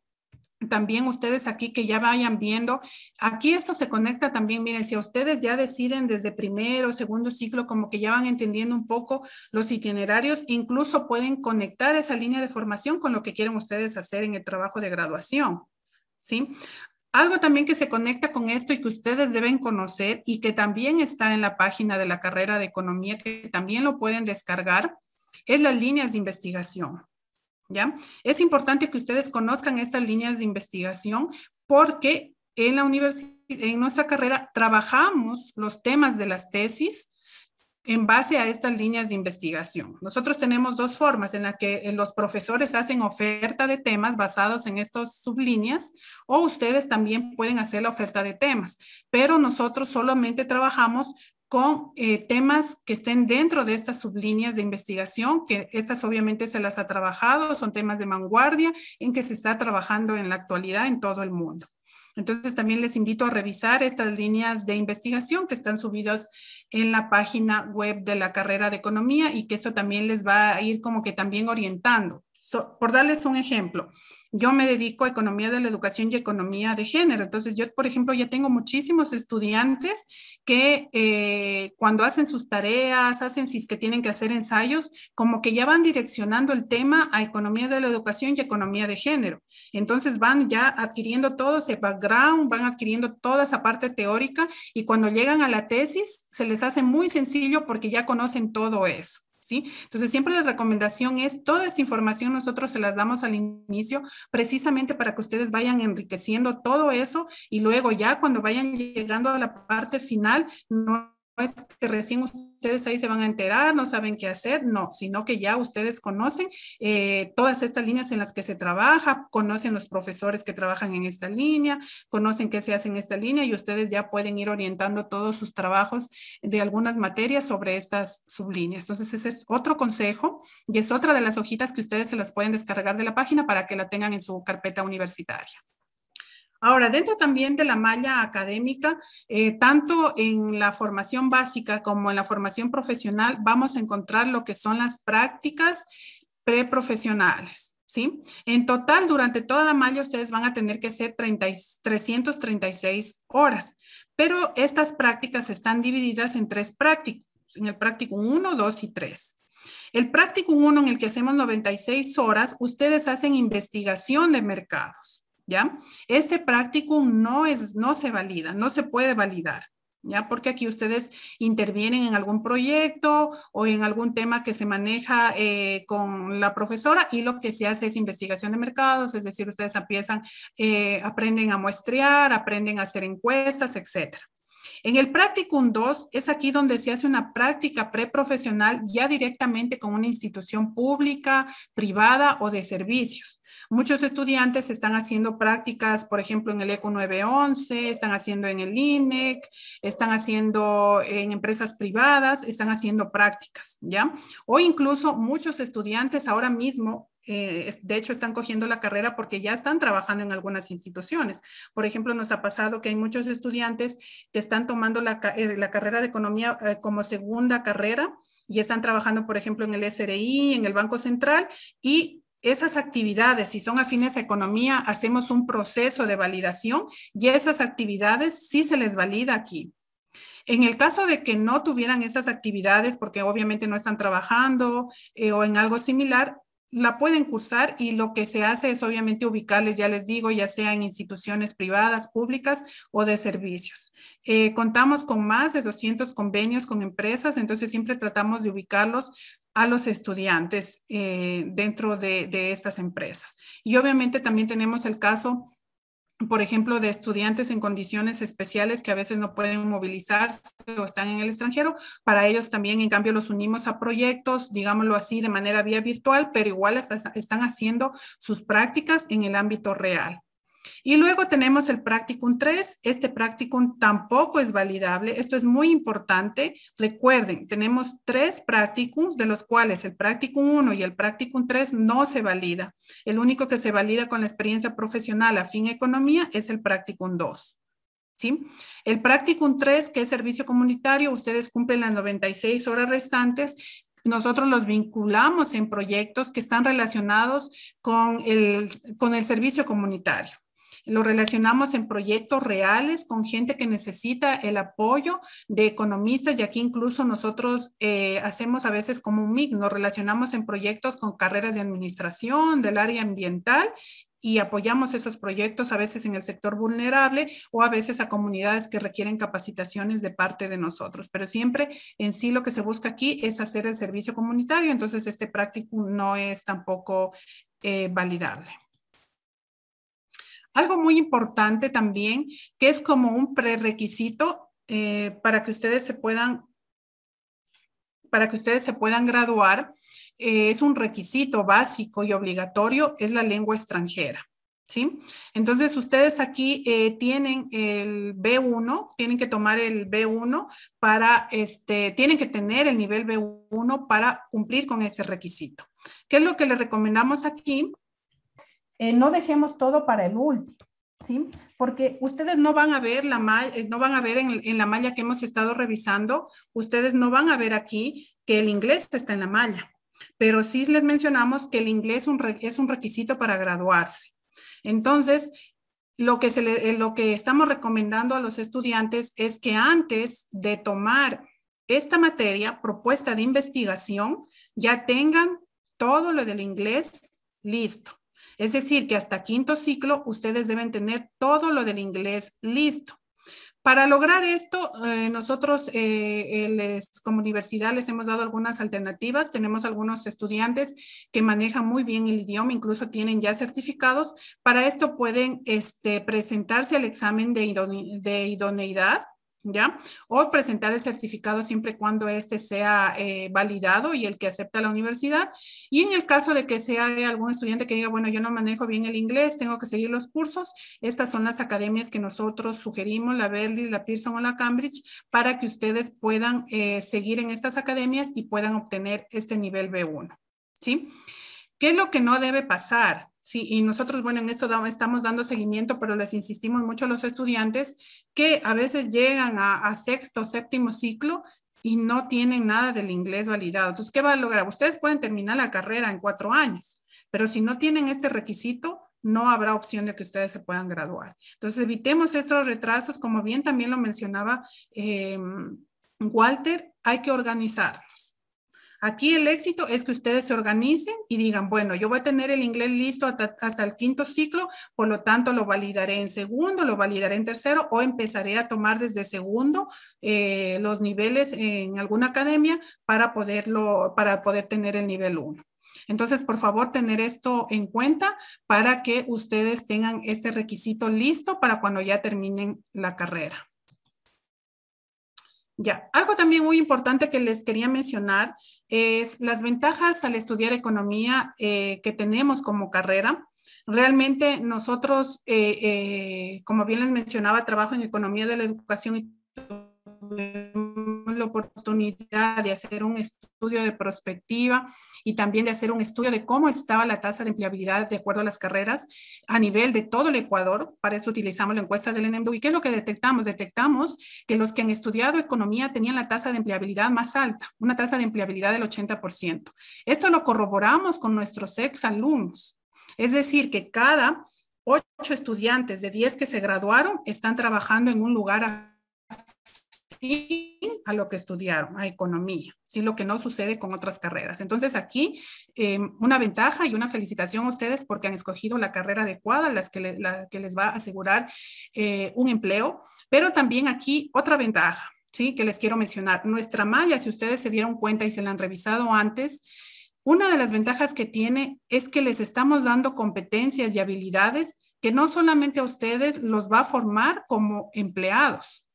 también ustedes aquí que ya vayan viendo. Aquí esto se conecta también, miren, si ustedes ya deciden desde primero, segundo ciclo, como que ya van entendiendo un poco los itinerarios, incluso pueden conectar esa línea de formación con lo que quieren ustedes hacer en el trabajo de graduación. ¿Sí? Algo también que se conecta con esto y que ustedes deben conocer y que también está en la página de la carrera de economía, que también lo pueden descargar, es las líneas de investigación. Es importante que ustedes conozcan estas líneas de investigación porque en la universidad, en nuestra carrera, trabajamos los temas de las tesis en base a estas líneas de investigación. Nosotros tenemos dos formas en la que eh, los profesores hacen oferta de temas basados en estas sublíneas o ustedes también pueden hacer la oferta de temas, pero nosotros solamente trabajamos con eh, temas que estén dentro de estas sublíneas de investigación, que estas obviamente se las ha trabajado, son temas de vanguardia en que se está trabajando en la actualidad en todo el mundo. Entonces también les invito a revisar estas líneas de investigación que están subidas en la página web de la carrera de economía y que eso también les va a ir como que también orientando por darles un ejemplo, yo me dedico a economía de la educación y economía de género. Entonces, yo, por ejemplo, ya tengo muchísimos estudiantes que eh, cuando hacen sus tareas, hacen si es que tienen que hacer ensayos, como que ya van direccionando el tema a economía de la educación y economía de género. Entonces, van ya adquiriendo todo ese background, van adquiriendo toda esa parte teórica y cuando llegan a la tesis, se les hace muy sencillo porque ya conocen todo eso. Entonces, siempre la recomendación es, toda esta información nosotros se las damos al inicio precisamente para que ustedes vayan enriqueciendo todo eso y luego ya cuando vayan llegando a la parte final, no es pues, que recién ustedes ahí se van a enterar, no saben qué hacer, no, sino que ya ustedes conocen eh, todas estas líneas en las que se trabaja, conocen los profesores que trabajan en esta línea, conocen qué se hace en esta línea y ustedes ya pueden ir orientando todos sus trabajos de algunas materias sobre estas sublíneas. Entonces, ese es otro consejo y es otra de las hojitas que ustedes se las pueden descargar de la página para que la tengan en su carpeta universitaria. Ahora, dentro también de la malla académica, eh, tanto en la formación básica como en la formación profesional, vamos a encontrar lo que son las prácticas preprofesionales. ¿Sí? En total, durante toda la malla, ustedes van a tener que hacer 336 horas, pero estas prácticas están divididas en tres prácticas, en el práctico 1, 2 y 3. El práctico 1, en el que hacemos 96 horas, ustedes hacen investigación de mercados. Este practicum no, es, no se valida, no se puede validar. ¿Ya? Porque aquí ustedes intervienen en algún proyecto o en algún tema que se maneja eh, con la profesora y lo que se hace es investigación de mercados, es decir, ustedes empiezan, eh, aprenden a muestrear, aprenden a hacer encuestas, etcétera. En el Practicum 2 es aquí donde se hace una práctica preprofesional ya directamente con una institución pública, privada o de servicios. Muchos estudiantes están haciendo prácticas, por ejemplo, en el ECO 911, están haciendo en el INEC, están haciendo en empresas privadas, están haciendo prácticas, ¿ya? O incluso muchos estudiantes ahora mismo eh, de hecho están cogiendo la carrera porque ya están trabajando en algunas instituciones. Por ejemplo, nos ha pasado que hay muchos estudiantes que están tomando la, eh, carrera de economía eh, como segunda carrera y están trabajando, por ejemplo, en el SRI, en el Banco Central y esas actividades, si son afines a economía, hacemos un proceso de validación y esas actividades sí se les valida aquí. En el caso de que no tuvieran esas actividades, porque obviamente no están trabajando o en algo similar, la pueden cursar y lo que se hace es obviamente ubicarles, ya les digo, ya sea en instituciones privadas, públicas o de servicios. Eh, contamos con más de 200 convenios con empresas, entonces siempre tratamos de ubicarlos a los estudiantes eh, dentro de, de, estas empresas. Y obviamente también tenemos el caso por ejemplo, de estudiantes en condiciones especiales que a veces no pueden movilizarse o están en el extranjero. Para ellos también, en cambio, los unimos a proyectos, digámoslo así, de manera vía virtual, pero igual están haciendo sus prácticas en el ámbito real. Y luego tenemos el practicum 3. Este practicum tampoco es validable. Esto es muy importante. Recuerden, tenemos tres practicums de los cuales el practicum 1 y el practicum 3 no se valida. El único que se valida con la experiencia profesional a fin economía es el practicum 2. ¿Sí? El practicum 3, que es servicio comunitario, ustedes cumplen las 96 horas restantes nosotros los vinculamos en proyectos que están relacionados con el servicio comunitario. Lo relacionamos en proyectos reales con gente que necesita el apoyo de economistas y aquí incluso nosotros eh, hacemos a veces como un mix, nos relacionamos en proyectos con carreras de administración, del área ambiental y apoyamos esos proyectos a veces en el sector vulnerable o a veces a comunidades que requieren capacitaciones de parte de nosotros. Pero siempre en sí lo que se busca aquí es hacer el servicio comunitario, entonces este práctico no es tampoco eh, validable. Algo muy importante también, que es como un prerequisito eh, para que ustedes se puedan para que ustedes se puedan graduar, eh, es un requisito básico y obligatorio, es la lengua extranjera. ¿Sí? Entonces, ustedes aquí eh, tienen el B1, tienen que tomar el B1 para, este, tienen que tener el nivel B1 para cumplir con ese requisito. ¿Qué es lo que les recomendamos aquí? Eh, no dejemos todo para el último. ¿Sí? Porque ustedes no van a ver la malla, eh, no van a ver en, la malla que hemos estado revisando, ustedes no van a ver aquí que el inglés está en la malla, pero sí les mencionamos que el inglés es un requisito para graduarse. Entonces, lo que, se eh, lo que estamos recomendando a los estudiantes es que antes de tomar esta materia, propuesta de investigación, ya tengan todo lo del inglés listo. Es decir, que hasta quinto ciclo ustedes deben tener todo lo del inglés listo. Para lograr esto, eh, nosotros eh, eh, como universidad les hemos dado algunas alternativas. Tenemos algunos estudiantes que manejan muy bien el idioma, incluso tienen ya certificados. Para esto pueden este, presentarse al examen de idoneidad ¿ya? O presentar el certificado siempre y cuando este sea eh, validado y el que acepta la universidad. Y en el caso de que sea algún estudiante que diga, bueno, yo no manejo bien el inglés, tengo que seguir los cursos, estas son las academias que nosotros sugerimos, la Berkeley, la Pearson o la Cambridge, para que ustedes puedan eh, seguir en estas academias y puedan obtener este nivel B1, ¿sí? ¿Qué es lo que no debe pasar? Sí, y nosotros, bueno, en esto estamos dando seguimiento, pero les insistimos mucho a los estudiantes que a veces llegan a, sexto sexto, séptimo ciclo y no tienen nada del inglés validado. Entonces, ¿qué va a lograr? Ustedes pueden terminar la carrera en cuatro años, pero si no tienen este requisito, no habrá opción de que ustedes se puedan graduar. Entonces, evitemos estos retrasos, como bien también lo mencionaba em, Walter, hay que organizarnos. Aquí el éxito es que ustedes se organicen y digan, bueno, yo voy a tener el inglés listo hasta, el quinto ciclo, por lo tanto lo validaré en segundo, lo validaré en tercero o empezaré a tomar desde segundo eh, los niveles en alguna academia para poderlo, para poder tener el nivel uno. Entonces, por favor, tener esto en cuenta para que ustedes tengan este requisito listo para cuando ya terminen la carrera. Ya, algo también muy importante que les quería mencionar es las ventajas al estudiar economía eh, que tenemos como carrera. Realmente nosotros, eh, eh, como bien les mencionaba, trabajo en economía de la educación y la oportunidad de hacer un estudio de prospectiva y también de hacer un estudio de cómo estaba la tasa de empleabilidad de acuerdo a las carreras a nivel de todo el Ecuador. Para eso utilizamos la encuesta del ENEMDU. ¿Y qué es lo que detectamos? Detectamos que los que han estudiado economía tenían la tasa de empleabilidad más alta, una tasa de empleabilidad del 80%. Esto lo corroboramos con nuestros ex alumnos. Es decir, que cada ocho estudiantes de diez que se graduaron están trabajando en un lugar y a lo que estudiaron, a economía, ¿sí? lo que no sucede con otras carreras. Entonces aquí em, una ventaja y una felicitación a ustedes porque han escogido la carrera adecuada, las que la que les va a asegurar eh, un empleo, pero también aquí otra ventaja, ¿sí? que les quiero mencionar. Nuestra malla, si ustedes se dieron cuenta y se la han revisado antes, una de las ventajas que tiene es que les estamos dando competencias y habilidades que no solamente a ustedes los va a formar como empleados,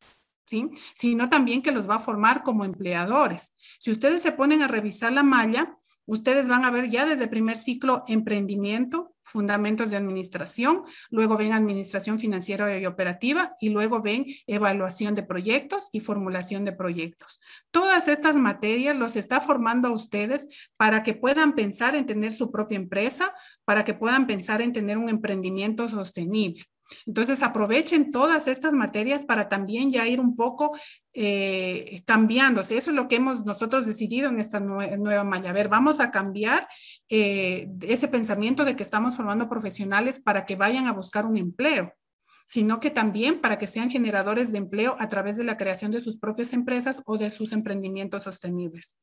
¿sí? Sino también que los va a formar como empleadores. Si ustedes se ponen a revisar la malla, Ustedes van a ver ya desde primer ciclo emprendimiento, fundamentos de administración, luego ven administración financiera y operativa y luego ven evaluación de proyectos y formulación de proyectos. Todas estas materias los está formando a ustedes para que puedan pensar en tener su propia empresa, para que puedan pensar en tener un emprendimiento sostenible. Entonces aprovechen todas estas materias para también ya ir un poco eh, cambiándose. Eso es lo que hemos nosotros decidido en esta nueva malla. A ver, vamos a cambiar eh, ese pensamiento de que estamos formando profesionales para que vayan a buscar un empleo sino que también para que sean generadores de empleo a través de la creación de sus propias empresas o de sus emprendimientos sostenibles.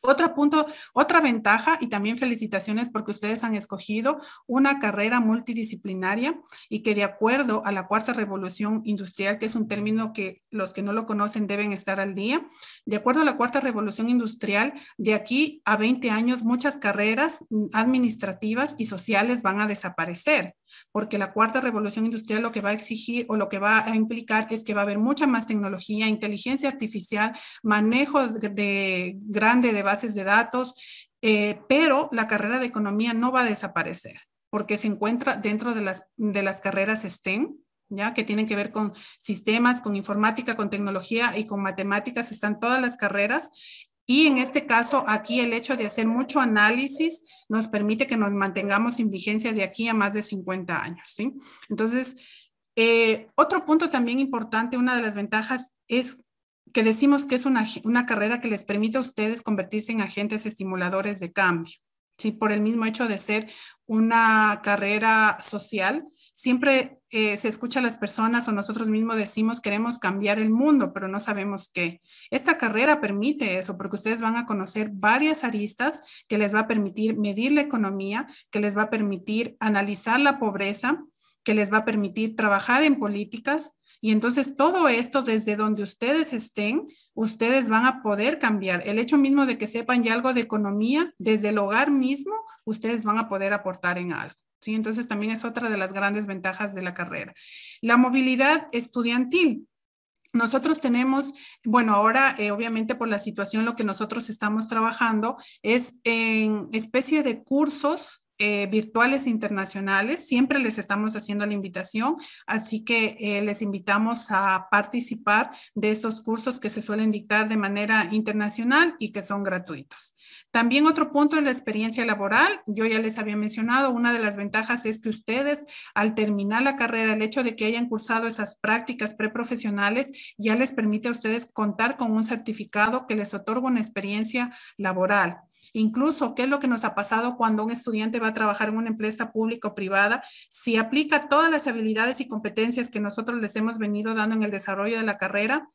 Otro punto, otra ventaja y también felicitaciones porque ustedes han escogido una carrera multidisciplinaria y que de acuerdo a la cuarta revolución industrial, que es un término que los que no lo conocen deben estar al día, de acuerdo a la cuarta revolución industrial, de aquí a 20 años muchas carreras administrativas y sociales van a desaparecer porque la cuarta revolución industrial lo que va a exigir o lo que va a implicar es que va a haber mucha más tecnología, inteligencia artificial, manejo de grande de bases de datos, eh, pero la carrera de economía no va a desaparecer porque se encuentra dentro de las, de las carreras STEM, ¿ya? que tienen que ver con sistemas, con informática, con tecnología y con matemáticas, están todas las carreras. Y en este caso, aquí el hecho de hacer mucho análisis nos permite que nos mantengamos en vigencia de aquí a más de 50 años. ¿sí? Entonces, eh, otro punto también importante, una de las ventajas es que decimos que es una, carrera que les permite a ustedes convertirse en agentes estimuladores de cambio. Sí, por el mismo hecho de ser una carrera social, siempre eh, se escucha a las personas o nosotros mismos decimos queremos cambiar el mundo, pero no sabemos qué. Esta carrera permite eso porque ustedes van a conocer varias aristas que les va a permitir medir la economía, que les va a permitir analizar la pobreza, que les va a permitir trabajar en políticas, y entonces todo esto, desde donde ustedes estén, ustedes van a poder cambiar. El hecho mismo de que sepan ya algo de economía, desde el hogar mismo, ustedes van a poder aportar en algo. ¿sí? Entonces también es otra de las grandes ventajas de la carrera. La movilidad estudiantil. Nosotros tenemos, bueno, ahora eh, obviamente por la situación lo que nosotros estamos trabajando es en especie de cursos eh, virtuales internacionales. Siempre les estamos haciendo la invitación, así que eh, les invitamos a participar de estos cursos que se suelen dictar de manera internacional y que son gratuitos. También otro punto es la experiencia laboral. Yo ya les había mencionado, una de las ventajas es que ustedes al terminar la carrera, el hecho de que hayan cursado esas prácticas preprofesionales ya les permite a ustedes contar con un certificado que les otorga una experiencia laboral. Incluso, ¿qué es lo que nos ha pasado cuando un estudiante va a trabajar en una empresa pública o privada? Si aplica todas las habilidades y competencias que nosotros les hemos venido dando en el desarrollo de la carrera,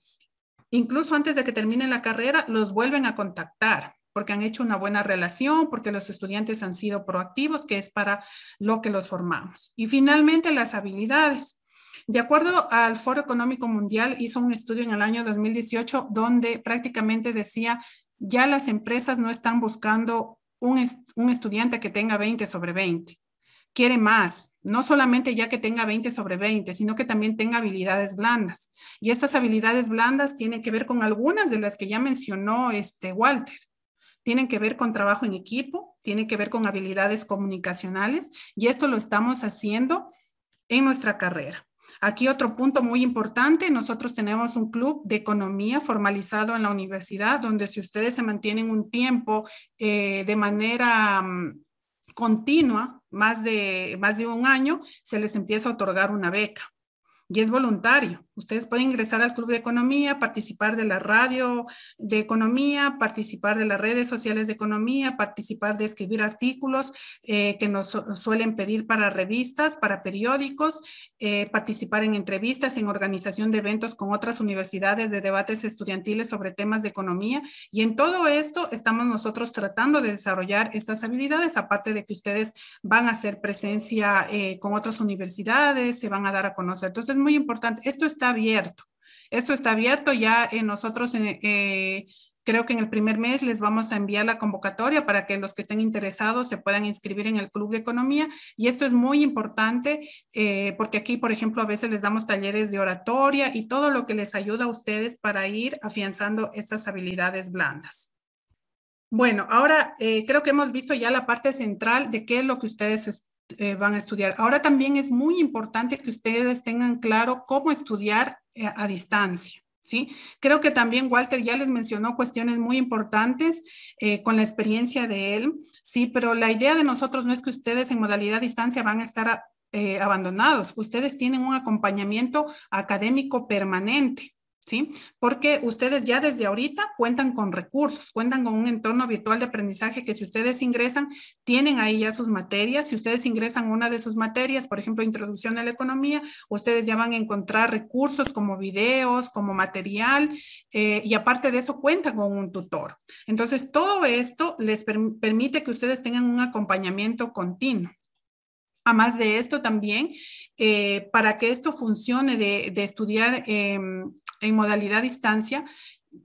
incluso antes de que terminen la carrera, los vuelven a contactar porque han hecho una buena relación, porque los estudiantes han sido proactivos, que es para lo que los formamos. Y finalmente, las habilidades. De acuerdo al Foro Económico Mundial, hizo un estudio en el año 2018 donde prácticamente decía, ya las empresas no están buscando un, estudiante que tenga 20 sobre 20, quiere más, no solamente ya que tenga 20 sobre 20, sino que también tenga habilidades blandas. Y estas habilidades blandas tienen que ver con algunas de las que ya mencionó este Walter tienen que ver con trabajo en equipo, tienen que ver con habilidades comunicacionales y esto lo estamos haciendo en nuestra carrera. Aquí otro punto muy importante, nosotros tenemos un club de economía formalizado en la universidad, donde si ustedes se mantienen un tiempo eh, de manera mm, continua, más de, más de un año, se les empieza a otorgar una beca y es voluntario. Ustedes pueden ingresar al Club de Economía, participar de la radio de Economía, participar de las redes sociales de Economía, participar de escribir artículos eh, que nos suelen pedir para revistas, para periódicos, eh, participar en entrevistas, en organización de eventos con otras universidades, de debates estudiantiles sobre temas de economía. Y en todo esto estamos nosotros tratando de desarrollar estas habilidades, aparte de que ustedes van a hacer presencia eh, con otras universidades, se van a dar a conocer. Entonces es muy importante. Esto es está abierto. Esto está abierto ya en eh, nosotros. Eh, eh, creo que en el primer mes les vamos a enviar la convocatoria para que los que estén interesados se puedan inscribir en el Club de Economía. Y esto es muy importante porque aquí, por ejemplo, a veces les damos talleres de oratoria y todo lo que les ayuda a ustedes para ir afianzando estas habilidades blandas. Bueno, ahora creo que hemos visto ya la parte central de qué es lo que ustedes eh, van a estudiar. Ahora también es muy importante que ustedes tengan claro cómo estudiar eh, a distancia. ¿Sí? Creo que también Walter ya les mencionó cuestiones muy importantes eh, con la experiencia de él, sí, pero la idea de nosotros no es que ustedes en modalidad distancia van a estar abandonados, ustedes tienen un acompañamiento académico permanente, ¿sí? Porque ustedes ya desde ahorita cuentan con recursos, cuentan con un entorno virtual de aprendizaje que si ustedes ingresan, tienen ahí ya sus materias. Si ustedes ingresan una de sus materias, por ejemplo, introducción a la economía, ustedes ya van a encontrar recursos como videos, como material, eh, y aparte de eso cuentan con un tutor. Entonces, todo esto les permite que ustedes tengan un acompañamiento continuo. A más de esto también, eh, para que esto funcione de, estudiar em, en modalidad distancia,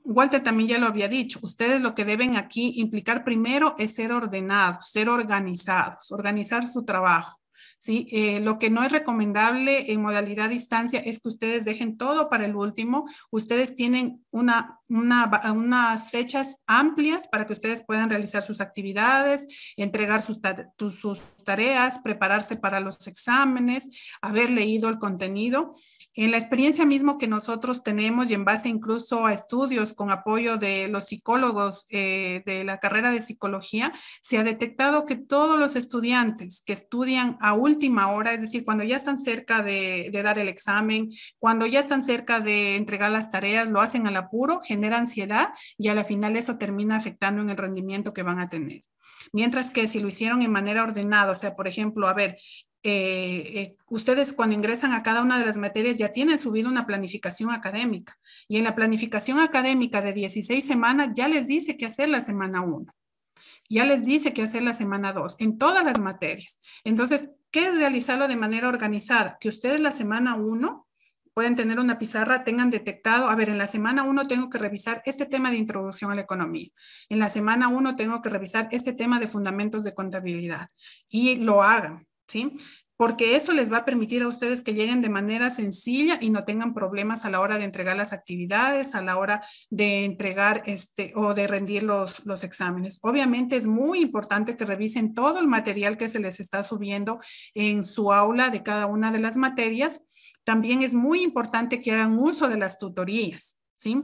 Walter también ya lo había dicho, ustedes lo que deben aquí implicar primero es ser ordenados, ser organizados, organizar su trabajo. ¿sí? Eh, lo que no es recomendable en modalidad distancia es que ustedes dejen todo para el último. Ustedes tienen una unas fechas amplias para que ustedes puedan realizar sus actividades, entregar sus, tareas, prepararse para los exámenes, haber leído el contenido. En la experiencia mismo que nosotros tenemos y en base incluso a estudios con apoyo de los psicólogos eh, de la carrera de psicología, se ha detectado que todos los estudiantes que estudian a última hora, es decir, cuando ya están cerca de, de dar el examen, cuando ya están cerca de entregar las tareas, lo hacen al apuro, tener ansiedad y a la final eso termina afectando en el rendimiento que van a tener. Mientras que si lo hicieron en manera ordenada, o sea, por ejemplo, a ver, eh, eh, ustedes cuando ingresan a cada una de las materias ya tienen subido una planificación académica y en la planificación académica de 16 semanas ya les dice qué hacer la semana 1, ya les dice qué hacer la semana 2 en todas las materias. Entonces, ¿qué es realizarlo de manera organizada? Que ustedes la semana 1 pueden tener una pizarra, tengan detectado, a ver, en la semana uno tengo que revisar este tema de introducción a la economía, en la semana uno tengo que revisar este tema de fundamentos de contabilidad y lo hagan, ¿sí? porque eso les va a permitir a ustedes que lleguen de manera sencilla y no tengan problemas a la hora de entregar las actividades, a la hora de entregar este o de rendir los, los exámenes. Obviamente es muy importante que revisen todo el material que se les está subiendo en su aula de cada una de las materias. También es muy importante que hagan uso de las tutorías, ¿sí?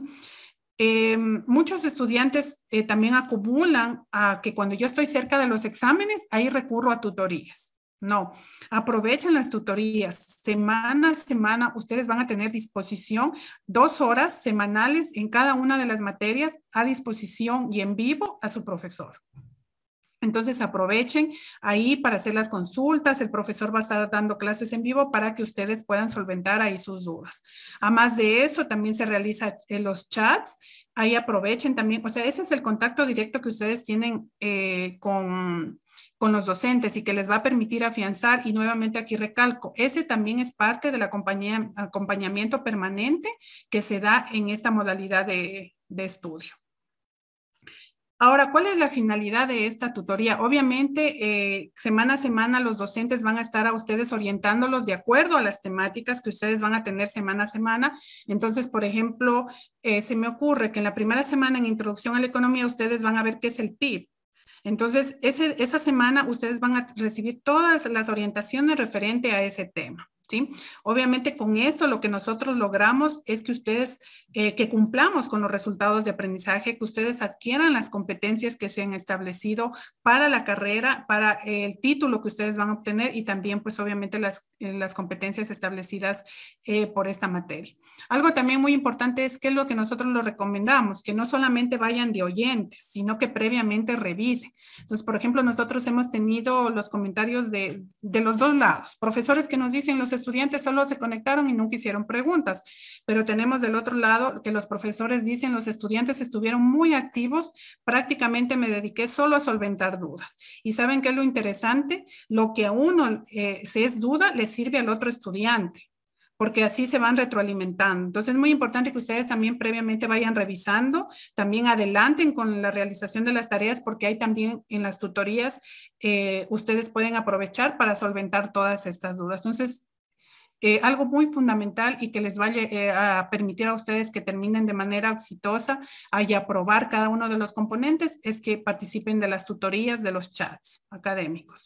Eh, muchos estudiantes eh, también acumulan a que cuando yo estoy cerca de los exámenes, ahí recurro a tutorías. No, aprovechen las tutorías. Semana a semana ustedes van a tener disposición dos horas semanales en cada una de las materias a disposición y en vivo a su profesor. Entonces aprovechen ahí para hacer las consultas. El profesor va a estar dando clases en vivo para que ustedes puedan solventar ahí sus dudas. Además de eso, también se realiza en eh, los chats. Ahí aprovechen también, o sea, ese es el contacto directo que ustedes tienen eh, con, los docentes y que les va a permitir afianzar. Y nuevamente aquí recalco, ese también es parte del acompañamiento permanente que se da en esta modalidad de estudio. Ahora, ¿cuál es la finalidad de esta tutoría? Obviamente, eh, semana a semana los docentes van a estar a ustedes orientándolos de acuerdo a las temáticas que ustedes van a tener semana a semana. Entonces, por ejemplo, eh, se me ocurre que en la primera semana en Introducción a la Economía ustedes van a ver qué es el PIB. Entonces, esa semana ustedes van a recibir todas las orientaciones referente a ese tema. Obviamente con esto lo que nosotros logramos es que ustedes, eh, que cumplamos con los resultados de aprendizaje, que ustedes adquieran las competencias que se han establecido para la carrera, para el título que ustedes van a obtener y también pues obviamente las, eh, las competencias establecidas eh, por esta materia. Algo también muy importante es que lo que nosotros lo recomendamos, que no solamente vayan de oyentes, sino que previamente revisen. Entonces, por ejemplo, nosotros hemos tenido los comentarios de, de los dos lados, profesores que nos dicen los estudiantes solo se conectaron y nunca hicieron preguntas, pero tenemos del otro lado que los profesores dicen los estudiantes estuvieron muy activos, prácticamente me dediqué solo a solventar dudas. Y saben qué es lo interesante, lo que a uno eh, se es duda le sirve al otro estudiante porque así se van retroalimentando. Entonces es muy importante que ustedes también previamente vayan revisando, también adelanten con la realización de las tareas, porque hay también en las tutorías, eh, ustedes pueden aprovechar para solventar todas estas dudas. Entonces, eh, algo muy fundamental y que les vaya eh, a permitir a ustedes que terminen de manera exitosa y aprobar cada uno de los componentes es que participen de las tutorías de los chats académicos.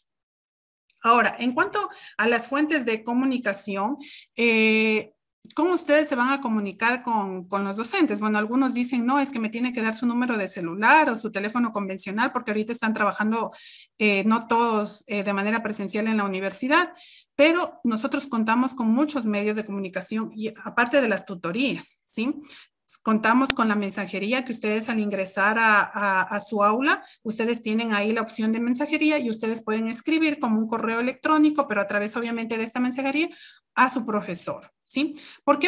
Ahora, en cuanto a las fuentes de comunicación, eh, ¿Cómo ustedes se van a comunicar con, los docentes? Bueno, algunos dicen, no, es que me tiene que dar su número de celular o su teléfono convencional porque ahorita están trabajando eh, no todos eh, de manera presencial en la universidad, pero nosotros contamos con muchos medios de comunicación y aparte de las tutorías, ¿sí? contamos con la mensajería que ustedes al ingresar a, su aula, ustedes tienen ahí la opción de mensajería y ustedes pueden escribir como un correo electrónico, pero a través obviamente de esta mensajería a su profesor. ¿Por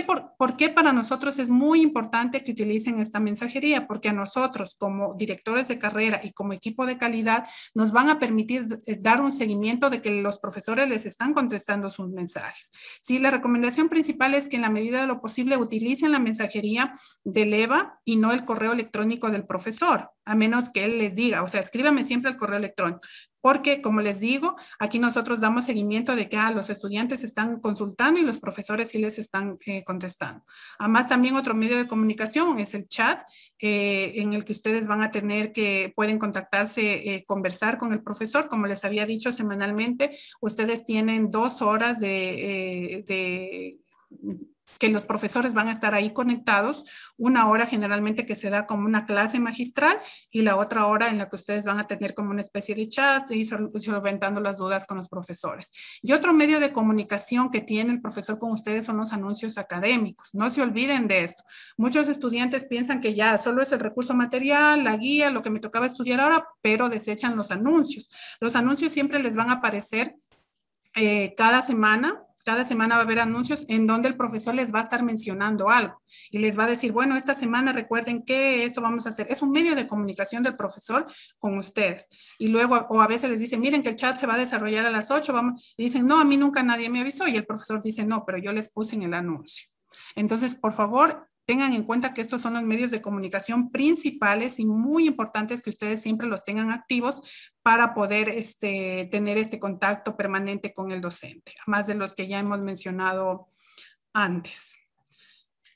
qué, para nosotros es muy importante que utilicen esta mensajería? Porque a nosotros como directores de carrera y como equipo de calidad nos van a permitir eh, dar un seguimiento de que los profesores les están contestando sus mensajes. Sí, la recomendación principal es que en la medida de lo posible utilicen la mensajería del EVA y no el correo electrónico del profesor, a menos que él les diga, o sea, escríbame siempre al correo electrónico porque, como les digo, aquí nosotros damos seguimiento de que a ah, los estudiantes están consultando y los profesores sí les están eh, contestando. Además, también otro medio de comunicación es el chat, eh, en el que ustedes van a tener que, pueden contactarse, eh, conversar con el profesor. Como les había dicho semanalmente, ustedes tienen dos horas de, de que los profesores van a estar ahí conectados, una hora generalmente que se da como una clase magistral y la otra hora en la que ustedes van a tener como una especie de chat y solventando las dudas con los profesores. Y otro medio de comunicación que tiene el profesor con ustedes son los anuncios académicos. No se olviden de esto. Muchos estudiantes piensan que ya solo es el recurso material, la guía, lo que me tocaba estudiar ahora, pero desechan los anuncios. Los anuncios siempre les van a aparecer eh, cada semana cada semana va a haber anuncios en donde el profesor les va a estar mencionando algo y les va a decir, bueno, esta semana recuerden que esto vamos a hacer. Es un medio de comunicación del profesor con ustedes. Y luego, o a veces les dicen, miren que el chat se va a desarrollar a las 8, vamos, y dicen, no, a mí nunca nadie me avisó. Y el profesor dice, no, pero yo les puse en el anuncio. Entonces, por favor, Tengan en cuenta que estos son los medios de comunicación principales y muy importantes que ustedes siempre los tengan activos para poder este, tener este contacto permanente con el docente, más de los que ya hemos mencionado antes.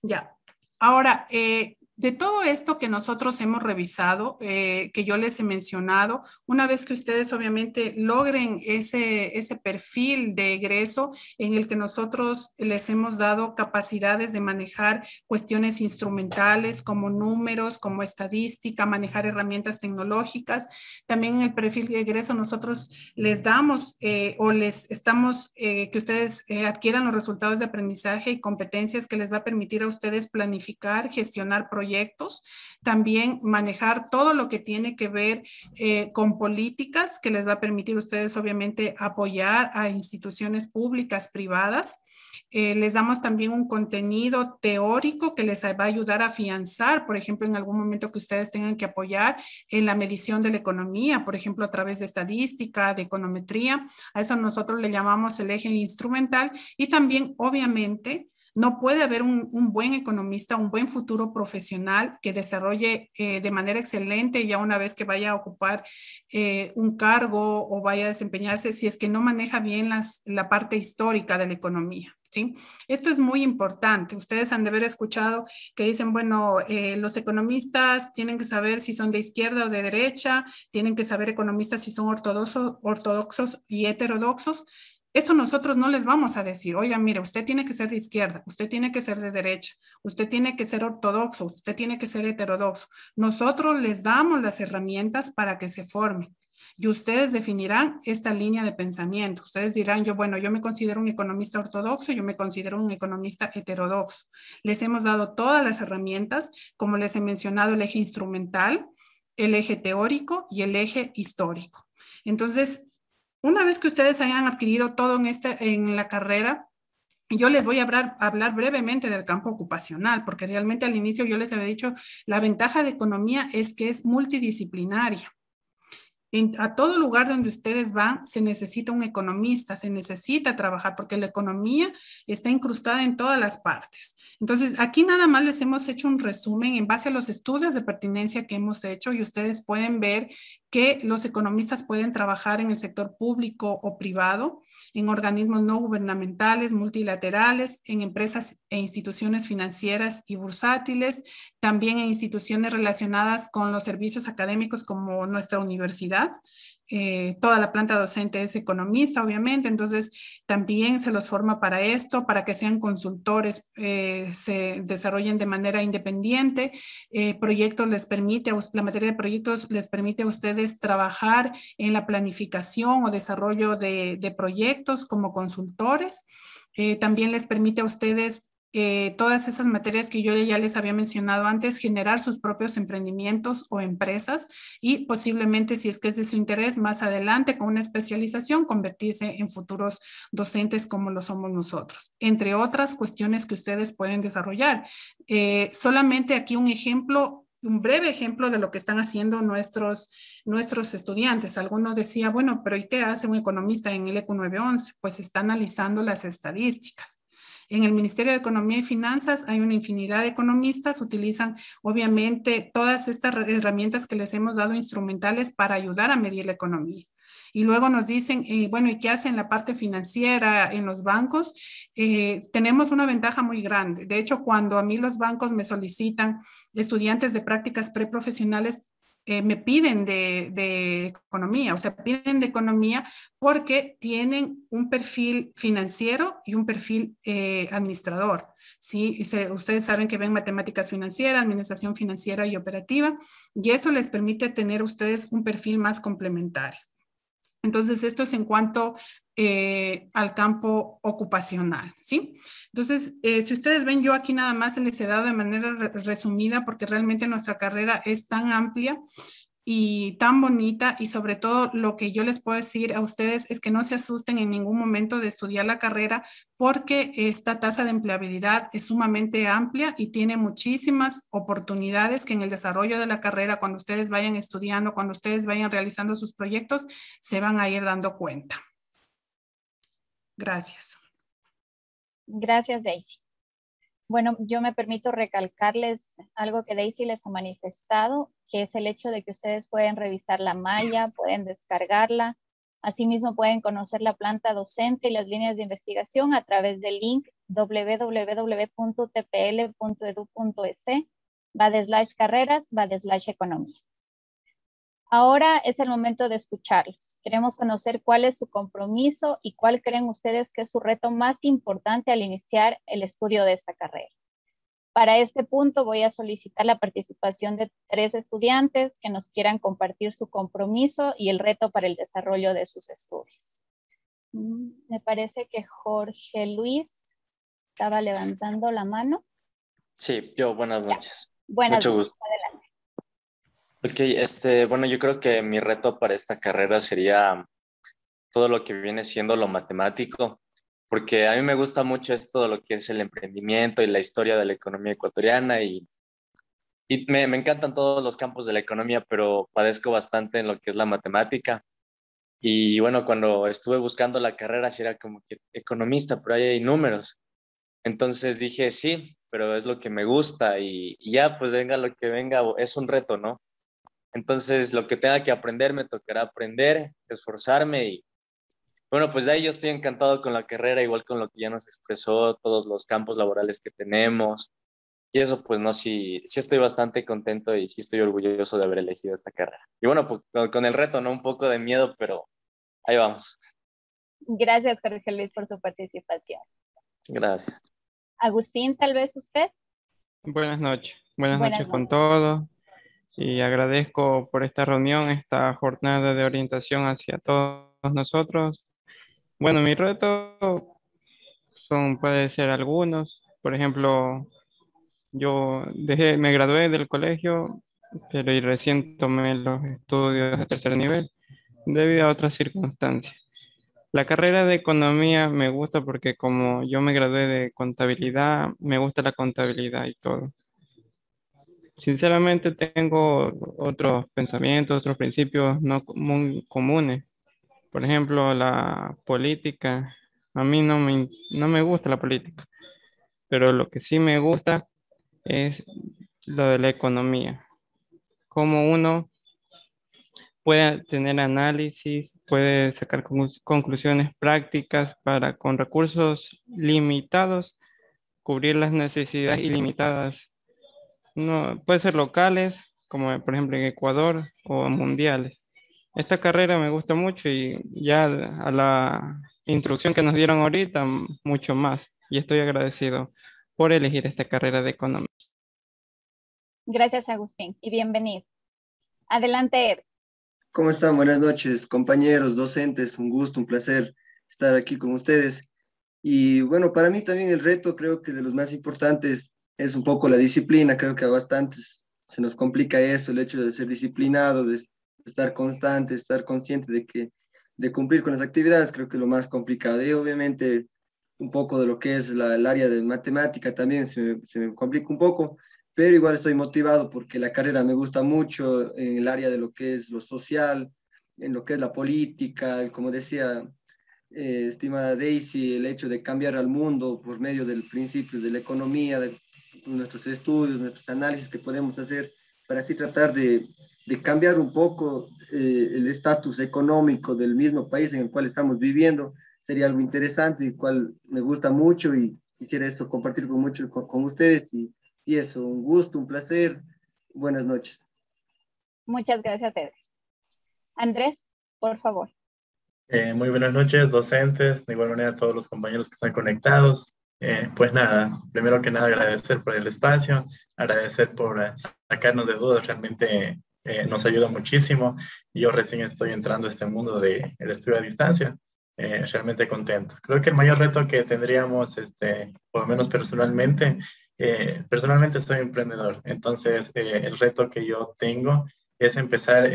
Ya. Ahora, eh, de todo esto que nosotros hemos revisado, eh, que yo les he mencionado, una vez que ustedes obviamente logren ese, ese perfil de egreso en el que nosotros les hemos dado capacidades de manejar cuestiones instrumentales como números, como estadística, manejar herramientas tecnológicas, también en el perfil de egreso nosotros les damos eh, o les estamos eh, que ustedes adquieran los resultados de aprendizaje y competencias que les va a permitir a ustedes planificar, gestionar proyectos proyectos, también manejar todo lo que tiene que ver eh, con políticas que les va a permitir ustedes obviamente apoyar a instituciones públicas, privadas. Eh, les damos también un contenido teórico que les va a ayudar a afianzar, por ejemplo, en algún momento que ustedes tengan que apoyar en la medición de la economía, por ejemplo, a través de estadística, de econometría. A eso nosotros le llamamos el eje instrumental y también, obviamente, no puede haber un, buen economista, un buen futuro profesional que desarrolle eh, de manera excelente ya una vez que vaya a ocupar eh, un cargo o vaya a desempeñarse si es que no maneja bien las, la parte histórica de la economía. ¿Sí? Esto es muy importante. Ustedes han de haber escuchado que dicen, bueno, eh, los economistas tienen que saber si son de izquierda o de derecha, tienen que saber economistas si son ortodoxos, ortodoxos y heterodoxos. Esto nosotros no les vamos a decir, oiga, mire, usted tiene que ser de izquierda, usted tiene que ser de derecha, usted tiene que ser ortodoxo, usted tiene que ser heterodoxo. Nosotros les damos las herramientas para que se formen y ustedes definirán esta línea de pensamiento. Ustedes dirán, yo, bueno, yo me considero un economista ortodoxo, yo me considero un economista heterodoxo. Les hemos dado todas las herramientas, como les he mencionado, el eje instrumental, el eje teórico y el eje histórico. Entonces, una vez que ustedes hayan adquirido todo en, este, en la carrera, yo les voy a hablar, hablar, brevemente del campo ocupacional, porque realmente al inicio yo les había dicho, la ventaja de economía es que es multidisciplinaria. a todo lugar donde ustedes van, se necesita un economista, se necesita trabajar, porque la economía está incrustada en todas las partes. Entonces, aquí nada más les hemos hecho un resumen en base a los estudios de pertinencia que hemos hecho y ustedes pueden ver que los economistas pueden trabajar en el sector público o privado, en organismos no gubernamentales, multilaterales, en empresas e instituciones financieras y bursátiles, también en instituciones relacionadas con los servicios académicos como nuestra universidad, eh, toda la planta docente es economista, obviamente, entonces también se los forma para esto, para que sean consultores, eh, se desarrollen de manera independiente. Eh, proyectos les permite, la materia de proyectos les permite a ustedes trabajar en la planificación o desarrollo de proyectos como consultores. también les permite a ustedes eh, todas esas materias que yo ya les había mencionado antes, generar sus propios emprendimientos o empresas y posiblemente, si es que es de su interés, más adelante con una especialización, convertirse en futuros docentes como lo somos nosotros, entre otras cuestiones que ustedes pueden desarrollar. Eh, solamente aquí un ejemplo un breve ejemplo de lo que están haciendo nuestros, nuestros estudiantes. Alguno decía, bueno, pero ¿y qué hace un economista en el ecu 911? Pues está analizando las estadísticas. En el Ministerio de Economía y Finanzas hay una infinidad de economistas, utilizan obviamente todas estas herramientas que les hemos dado instrumentales para ayudar a medir la economía. Y luego nos dicen, eh, bueno, ¿y qué hacen la parte financiera en los bancos? Eh, tenemos una ventaja muy grande. De hecho, cuando a mí los bancos me solicitan estudiantes de prácticas preprofesionales eh, me piden de, economía, o sea, piden de economía porque tienen un perfil financiero y un perfil eh, administrador, ¿sí? ustedes saben que ven matemáticas financieras, administración financiera y operativa, y eso les permite tener ustedes un perfil más complementario. Entonces, esto es en cuanto eh, al campo ocupacional, ¿sí? Entonces, eh, si ustedes ven, yo aquí nada más les he dado de manera resumida porque realmente nuestra carrera es tan amplia y tan bonita y sobre todo lo que yo les puedo decir a ustedes es que no se asusten en ningún momento de estudiar la carrera porque esta tasa de empleabilidad es sumamente amplia y tiene muchísimas oportunidades que en el desarrollo de la carrera, cuando ustedes vayan estudiando, cuando ustedes vayan realizando sus proyectos, se van a ir dando cuenta. Gracias. Gracias, Daisy. Bueno, yo me permito recalcarles algo que Daisy les ha manifestado, que es el hecho de que ustedes pueden revisar la malla, pueden descargarla, asimismo pueden conocer la planta docente y las líneas de investigación a través del link www.tpl.edu.es, va de slash carreras, va de slash economía. Ahora es el momento de escucharlos. Queremos conocer cuál es su compromiso y cuál creen ustedes que es su reto más importante al iniciar el estudio de esta carrera. Para este punto voy a solicitar la participación de tres estudiantes que nos quieran compartir su compromiso y el reto para el desarrollo de sus estudios. Mm, me parece que Jorge Luis estaba levantando la mano. Sí, yo buenas noches. Buenas noches. Adelante. Ok, este, bueno, yo creo que mi reto para esta carrera sería todo lo que viene siendo lo matemático, porque a mí me gusta mucho esto de lo que es el emprendimiento y la historia de la economía ecuatoriana y, y me, me encantan todos los campos de la economía, pero padezco bastante en lo que es la matemática. Y bueno, cuando estuve buscando la carrera, si era como que economista, pero ahí hay números. Entonces dije, sí, pero es lo que me gusta y ya, pues venga lo que venga, es un reto, ¿no? Entonces, lo que tenga que aprender, me tocará aprender, esforzarme y bueno, pues de ahí yo estoy encantado con la carrera, igual con lo que ya nos expresó, todos los campos laborales que tenemos. Y eso, pues no, sí, sí estoy bastante contento y sí estoy orgulloso de haber elegido esta carrera. Y bueno, pues, con el reto, ¿no? Un poco de miedo, pero ahí vamos. Gracias, Jorge Luis, por su participación. Gracias. Agustín, tal vez usted. Buenas noches. Buenas, noches, con todo y agradezco por esta reunión, esta jornada de orientación hacia todos nosotros. Bueno, mi reto son, puede ser algunos, por ejemplo, yo me gradué del colegio, pero y recién tomé los estudios de tercer nivel debido a otras circunstancias. La carrera de economía me gusta porque como yo me gradué de contabilidad, me gusta la contabilidad y todo. Sinceramente tengo otros pensamientos, otros principios no muy comunes. Por ejemplo, la política. A mí no me, no me gusta la política, pero lo que sí me gusta es lo de la economía. Cómo uno puede tener análisis, puede sacar conclusiones prácticas para con recursos limitados cubrir las necesidades ilimitadas no, puede ser locales, como eh, por ejemplo en Ecuador, o mundiales. Esta carrera me gusta mucho y ya a la instrucción que nos dieron ahorita, mucho más. Y estoy agradecido por elegir esta carrera de economía. Gracias, Agustín, y bienvenido. Adelante, Ed. ¿Cómo están? Buenas noches, compañeros, docentes. Un gusto, un placer estar aquí con ustedes. Y bueno, para mí también el reto creo que de los más importantes es un poco la disciplina, creo que a bastantes se nos complica eso, el hecho de ser disciplinado, de estar constante, estar consciente de que de cumplir con las actividades, creo que lo más complicado. Y obviamente un poco de lo que es la, el área de matemática también se me, complica un poco, pero igual estoy motivado porque la carrera me gusta mucho en el área de lo que es lo social, en lo que es la política, como decía eh, estimada Daisy, el hecho de cambiar al mundo por medio del principio de la economía, de, nuestros estudios, nuestros análisis que podemos hacer para así tratar de, de cambiar un poco eh, el estatus económico del mismo país en el cual estamos viviendo. Sería algo interesante y cual me gusta mucho y quisiera eso compartir con, mucho, con, ustedes. Y, y, eso, un gusto, un placer. Buenas noches. Muchas gracias, Ted. Andrés, por favor. Eh, muy buenas noches, docentes, de igual manera a todos los compañeros que están conectados. Eh, pues nada, primero que nada agradecer por el espacio, agradecer por eh, sacarnos de dudas, realmente eh, nos ayuda muchísimo. Yo recién estoy entrando a este mundo del de estudio a distancia, realmente contento. Creo que el mayor reto que tendríamos, este, por lo menos personalmente, personalmente soy emprendedor, entonces el reto que yo tengo es empezar,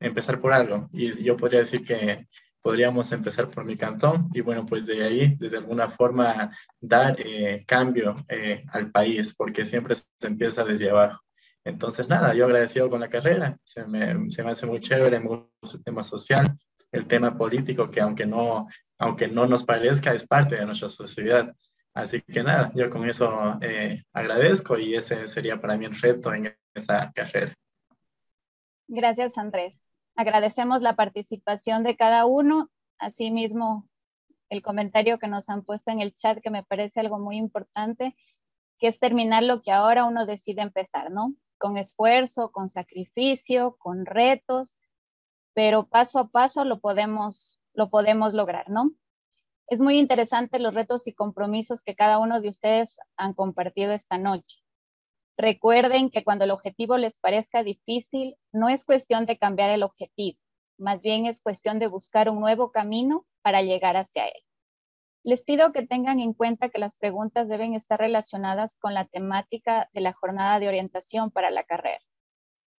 empezar por algo y yo podría decir que podríamos empezar por mi cantón y bueno, pues de ahí, desde alguna forma, dar eh, cambio eh, al país, porque siempre se empieza desde abajo. Entonces, nada, yo agradecido con la carrera, se me, se me hace muy chévere, el tema social, el tema político, que aunque no, aunque no nos parezca, es parte de nuestra sociedad. Así que nada, yo con eso eh, agradezco y ese sería para mí el reto en esa carrera. Gracias, Andrés. Agradecemos la participación de cada uno, asimismo el comentario que nos han puesto en el chat, que me parece algo muy importante, que es terminar lo que ahora uno decide empezar, ¿no? Con esfuerzo, con sacrificio, con retos, pero paso a paso lo podemos, lo podemos lograr, ¿no? Es muy interesante los retos y compromisos que cada uno de ustedes han compartido esta noche. Recuerden que cuando el objetivo les parezca difícil, no es cuestión de cambiar el objetivo, más bien es cuestión de buscar un nuevo camino para llegar hacia él. Les pido que tengan en cuenta que las preguntas deben estar relacionadas con la temática de la jornada de orientación para la carrera.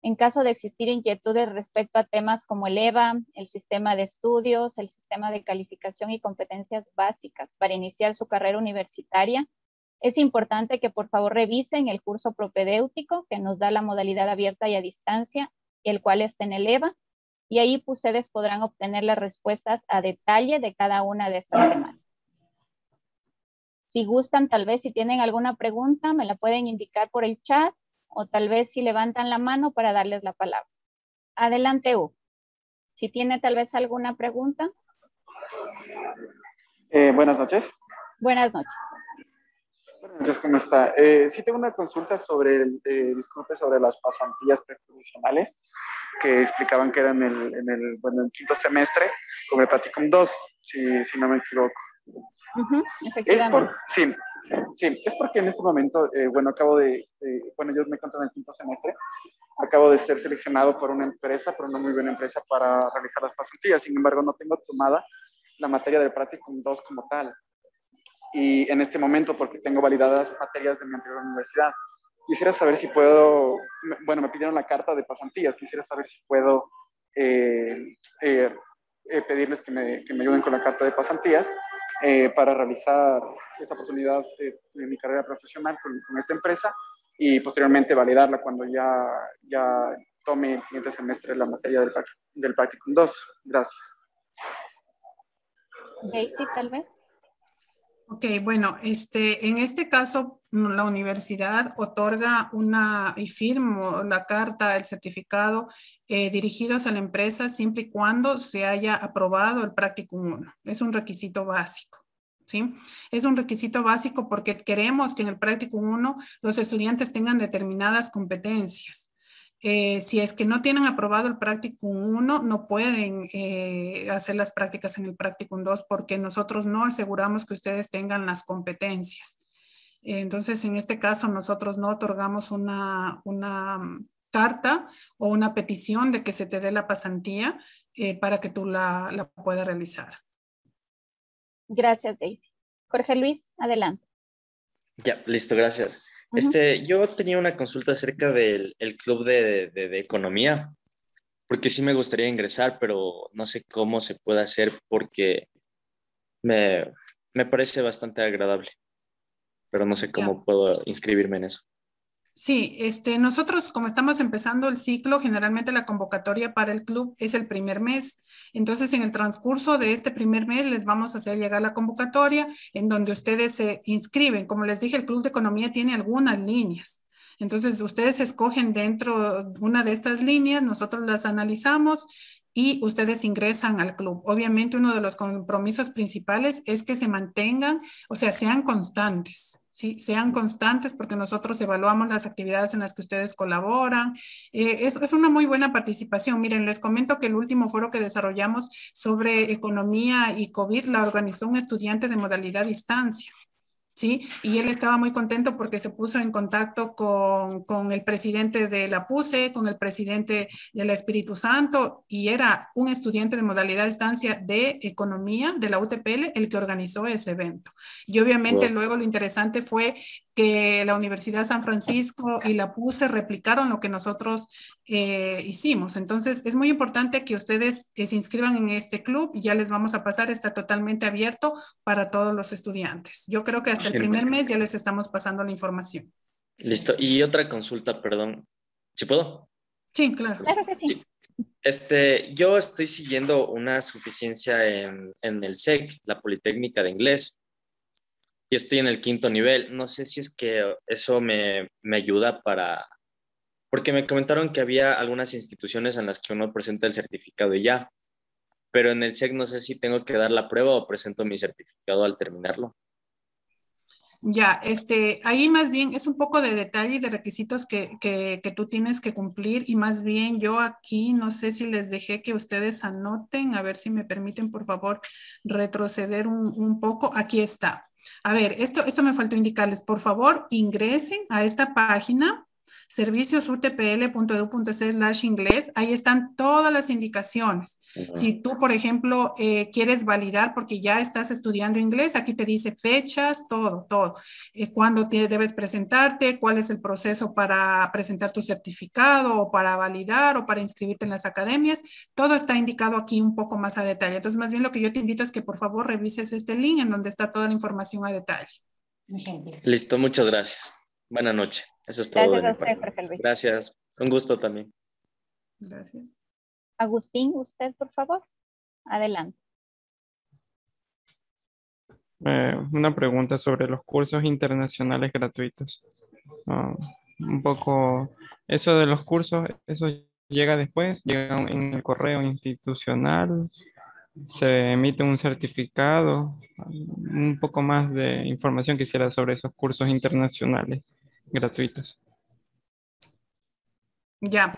En caso de existir inquietudes respecto a temas como el EVA, el sistema de estudios, el sistema de calificación y competencias básicas para iniciar su carrera universitaria, es importante que por favor revisen el curso propedéutico que nos da la modalidad abierta y a distancia, el cual está en el EVA, y ahí ustedes podrán obtener las respuestas a detalle de cada una de estas semanas. Si gustan, tal vez si tienen alguna pregunta, me la pueden indicar por el chat o tal vez si levantan la mano para darles la palabra. Adelante, U. Si tiene tal vez alguna pregunta. Eh, buenas noches. Buenas noches. ¿cómo está? Eh, sí tengo una consulta sobre, eh, disculpe, sobre las pasantías profesionales que explicaban que eran en el, en el, bueno, el quinto semestre el practicum 2, si, si no me equivoco. es por, sí, sí, es porque en este momento, eh, bueno, acabo de, bueno, ellos me en el quinto semestre, acabo de ser seleccionado por una empresa, por una muy buena empresa para realizar las pasantías, sin embargo no tengo tomada la materia del Practicum 2 como tal y en este momento porque tengo validadas materias de mi anterior universidad. Quisiera saber si puedo, bueno, me pidieron la carta de pasantías, quisiera saber si puedo eh, eh, eh, pedirles que me, ayuden con la carta de pasantías para realizar esta oportunidad de, mi carrera profesional con, esta empresa y posteriormente validarla cuando ya, ya tome el siguiente semestre la materia del, del Practicum 2. Gracias. Daisy, tal vez. Ok, bueno, este, en este caso mm, la universidad otorga una y firmo la carta, el certificado eh, dirigidos a la empresa siempre y cuando se haya aprobado el práctico 1. Es un requisito básico. ¿Sí? Es un requisito básico porque queremos que en el práctico 1 los estudiantes tengan determinadas competencias. Eh, si es que no tienen aprobado el práctico 1, no pueden eh, hacer las prácticas en el práctico 2 porque nosotros no aseguramos que ustedes tengan las competencias. Entonces, en este caso, nosotros no otorgamos una, una mm, carta o una petición de que se te dé la pasantía eh, para que tú la, la puedas realizar. Gracias, Daisy. Jorge Luis, adelante. Ya, listo, gracias. Este, yo tenía una consulta acerca del club de, economía, porque sí me gustaría ingresar, pero no sé cómo se puede hacer porque me, parece bastante agradable, pero no sé cómo puedo inscribirme en eso. Sí, este, nosotros como estamos empezando el ciclo, generalmente la convocatoria para el club es el primer mes. Entonces, en el transcurso de este primer mes les vamos a hacer llegar la convocatoria en donde ustedes se inscriben. Como les dije, el Club de Economía tiene algunas líneas. Entonces, ustedes escogen dentro una de estas líneas, nosotros las analizamos y ustedes ingresan al club. Obviamente, uno de los compromisos principales es que se mantengan, o sea, sean constantes. Sean constantes porque nosotros evaluamos las actividades en las que ustedes colaboran. Eh, es, es, una muy buena participación. Miren, les comento que el último foro que desarrollamos sobre economía y COVID la organizó un estudiante de modalidad distancia. ¿sí? Y él estaba muy contento porque se puso en contacto con, el presidente de la PUSE, con el presidente del Espíritu Santo, y era un estudiante de modalidad de estancia de economía de la UTPL el que organizó ese evento. Y obviamente luego lo interesante fue que la Universidad de San Francisco y la PUSE replicaron lo que nosotros eh, hicimos. Entonces, es muy importante que ustedes eh, se inscriban en este club. Ya les vamos a pasar, está totalmente abierto para todos los estudiantes. Yo creo que hasta el primer mes ya les estamos pasando la información. Listo. Y otra consulta, perdón. ¿Si puedo? Sí, claro. Claro Este, yo estoy siguiendo una suficiencia en, en el SEC, e la Politécnica de Inglés y estoy en el quinto nivel. No sé si es que eso me, ayuda para... Porque me comentaron que había algunas instituciones en las que uno presenta el certificado y ya, pero en el SEC no sé si tengo que dar la prueba o presento mi certificado al terminarlo. Ya, este, ahí más bien es un poco de detalle y de requisitos que, que, que, tú tienes que cumplir y más bien yo aquí no sé si les dejé que ustedes anoten, a ver si me permiten por favor retroceder un, un poco. Aquí está. A ver, esto, esto me faltó indicarles, por favor ingresen a esta página serviciosutpl.edu.es slash inglés, ahí están todas las indicaciones. Si tú, por ejemplo, eh, quieres validar porque ya estás estudiando inglés, aquí te dice fechas, todo, todo. cuando eh, cuándo debes presentarte, cuál es el proceso para presentar tu certificado o para validar o para inscribirte en las academias, todo está indicado aquí un poco más a detalle. Entonces, más bien lo que yo te invito es que por favor revises este link en donde está toda la información a detalle. Listo, muchas gracias. Buenas noches. Eso es todo. Gracias a Un gusto también. Gracias. Agustín, usted, por favor. Adelante. Eh, una pregunta sobre los cursos internacionales gratuitos. Ah, un poco, eso de los cursos, eso llega después, llega en el correo institucional se emite un certificado, un poco más de información quisiera sobre esos cursos internacionales gratuitos. Ya,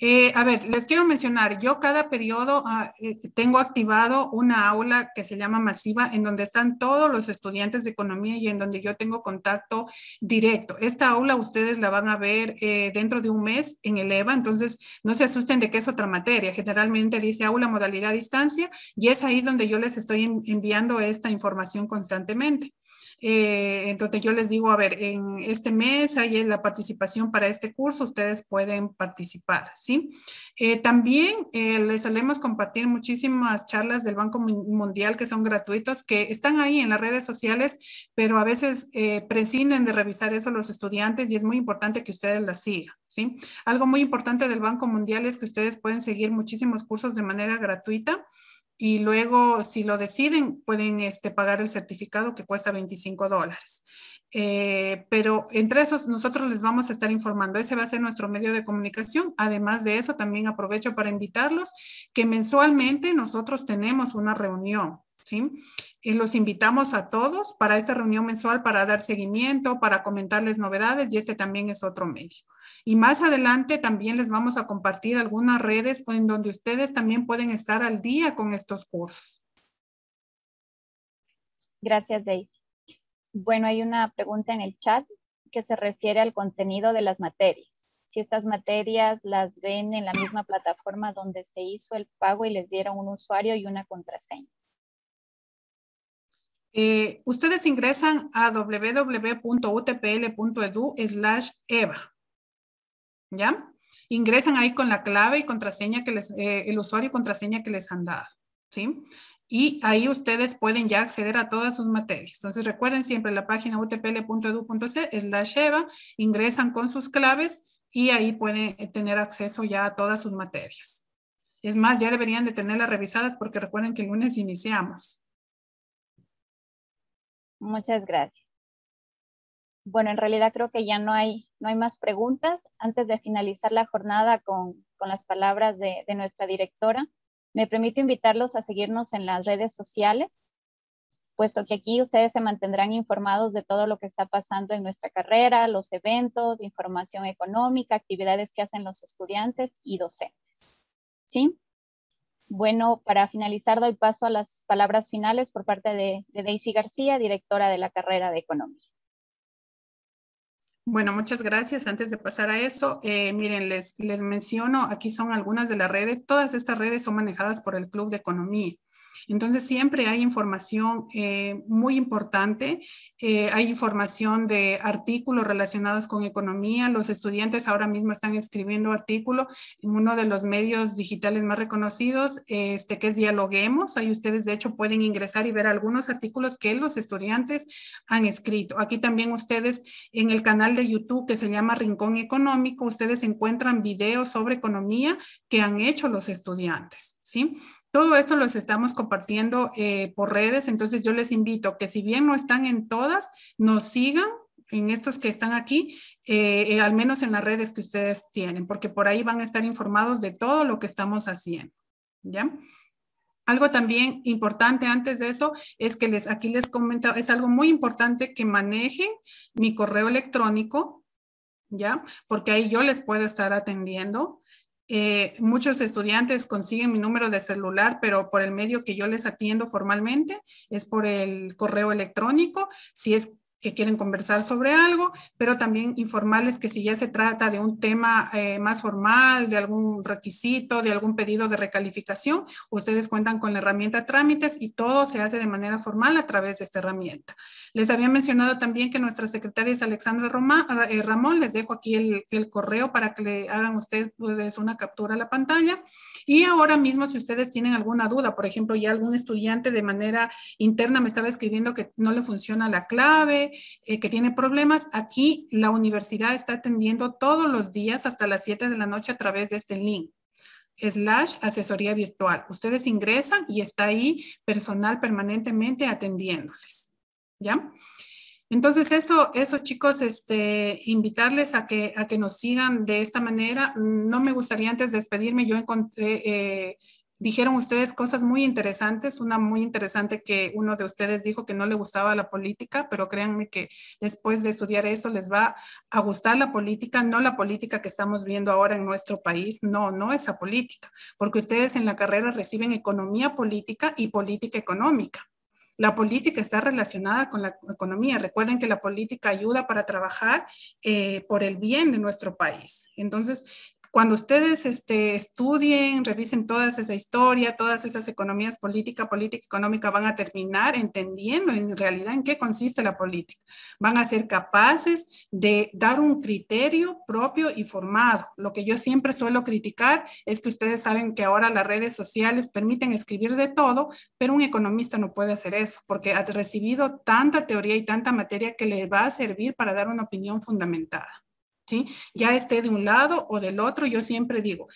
eh, a ver, les quiero mencionar, yo cada periodo ah, eh, tengo activado una aula que se llama masiva en donde están todos los estudiantes de economía y en donde yo tengo contacto directo. Esta aula ustedes la van a ver eh, dentro de un mes en el EVA, entonces no se asusten de que es otra materia. Generalmente dice aula modalidad distancia y es ahí donde yo les estoy enviando esta información constantemente. entonces yo les digo, a ver, en este mes hay la participación para este curso, ustedes pueden participar. Eh, también eh, les solemos compartir muchísimas charlas del Banco Mundial que son gratuitos, que están ahí en las redes sociales, pero a veces eh, prescinden de revisar eso los estudiantes y es muy importante que ustedes las sigan, ¿sí? Algo muy importante del Banco Mundial es que ustedes pueden seguir muchísimos cursos de manera gratuita y luego si lo deciden pueden este, pagar el certificado que cuesta 25 dólares. Eh, pero entre esos nosotros les vamos a estar informando. Ese va a ser nuestro medio de comunicación. Además de eso, también aprovecho para invitarlos que mensualmente nosotros tenemos una reunión. ¿Sí? Y eh, los invitamos a todos para esta reunión mensual para dar seguimiento, para comentarles novedades y este también es otro medio. Y más adelante también les vamos a compartir algunas redes en donde ustedes también pueden estar al día con estos cursos. Gracias, Daisy. Bueno, hay una pregunta en el chat que se refiere al contenido de las materias. Si estas materias las ven en la misma plataforma donde se hizo el pago y les dieron un usuario y una contraseña. Eh, ustedes ingresan a www.utpl.edu slash EVA. ¿Ya? Ingresan ahí con la clave y contraseña que les, eh, el usuario y contraseña que les han dado. ¿Sí? y ahí ustedes pueden ya acceder a todas sus materias. Entonces recuerden siempre la página utpl.edu.c la EVA, ingresan con sus claves y ahí pueden eh, tener acceso ya a todas sus materias. Es más, ya deberían de tenerlas revisadas porque recuerden que el lunes iniciamos. Muchas gracias. Bueno, en realidad creo que ya no hay, no hay más preguntas. Antes de finalizar la jornada con, las palabras de nuestra directora, me permito invitarlos a seguirnos en las redes sociales, puesto que aquí ustedes se mantendrán informados de todo lo que está pasando en nuestra carrera, los eventos, información económica, actividades que hacen los estudiantes y docentes. ¿Sí? Bueno, para finalizar, doy paso a las palabras finales por parte de Daisy García, directora de la carrera de Economía. Bueno, muchas gracias. Antes de pasar a eso, eh, miren, les menciono, aquí son algunas de las redes. Todas estas redes son manejadas por el Club de Economía. Entonces siempre hay información eh, muy importante, eh, hay información de artículos relacionados con economía, los estudiantes ahora mismo están escribiendo artículos en uno de los medios digitales más reconocidos, este, que es Dialoguemos, ahí ustedes de hecho pueden ingresar y ver algunos artículos que los estudiantes han escrito. Aquí también ustedes en el canal de YouTube que se llama Rincón Económico, ustedes encuentran videos sobre economía que han hecho los estudiantes, ¿sí? Todo esto los estamos compartiendo eh, por redes, entonces yo les invito que si bien no están en todas, nos sigan en estos que están aquí, eh, eh, al menos en las redes que ustedes tienen, porque por ahí van a estar informados de todo lo que estamos haciendo. ¿Ya? Algo también importante antes de eso es que les, aquí les comentaba, es algo muy importante que manejen mi correo electrónico, ¿ya? Porque ahí yo les puedo estar atendiendo. Eh, muchos estudiantes consiguen mi número de celular, pero por el medio que yo les atiendo formalmente es por el correo electrónico. Si es que quieren conversar sobre algo, pero también informarles que si ya se trata de un tema eh, más formal, de algún requisito, de algún pedido de recalificación, ustedes cuentan con la herramienta trámites y todo se hace de manera formal a través de esta herramienta. Les había mencionado también que nuestra secretaria es Alexandra eh, Ramón, les dejo aquí el, correo para que le hagan ustedes una captura a la pantalla. Y ahora mismo, si ustedes tienen alguna duda, por ejemplo, ya algún estudiante de manera interna me estaba escribiendo que no le funciona la clave, eh, que tiene problemas. Aquí la universidad está atendiendo todos los días hasta las 7 de la noche a través de este link slash asesoría virtual. Ustedes ingresan y está ahí personal permanentemente atendiéndoles. ¿Ya? Entonces, eso, eso chicos, este, invitarles a que, a que nos sigan de esta manera. Mm, no me gustaría antes despedirme, yo encontré, eh, eh, dijeron ustedes cosas muy interesantes, una muy interesante que uno de ustedes dijo que no le gustaba la política, pero créanme que después de estudiar eso les va a gustar la política, no la política que estamos viendo ahora en nuestro país, no, no esa política, porque ustedes en la carrera reciben economía política y política económica. La política está relacionada con la economía. Recuerden que la política ayuda para trabajar eh, por el bien de nuestro país. Entonces, cuando ustedes este, estudien, revisen toda esa historia, todas esas economías política, política económica, van a terminar entendiendo en realidad en qué consiste la política. Van a ser capaces de dar un criterio propio y formado. Lo que yo siempre suelo criticar es que ustedes saben que ahora las redes sociales permiten escribir de todo, pero un economista no puede hacer eso porque ha recibido tanta teoría y tanta materia que le va a servir para dar una opinión fundamentada. Ya esté de un lado o del otro, yo siempre digo,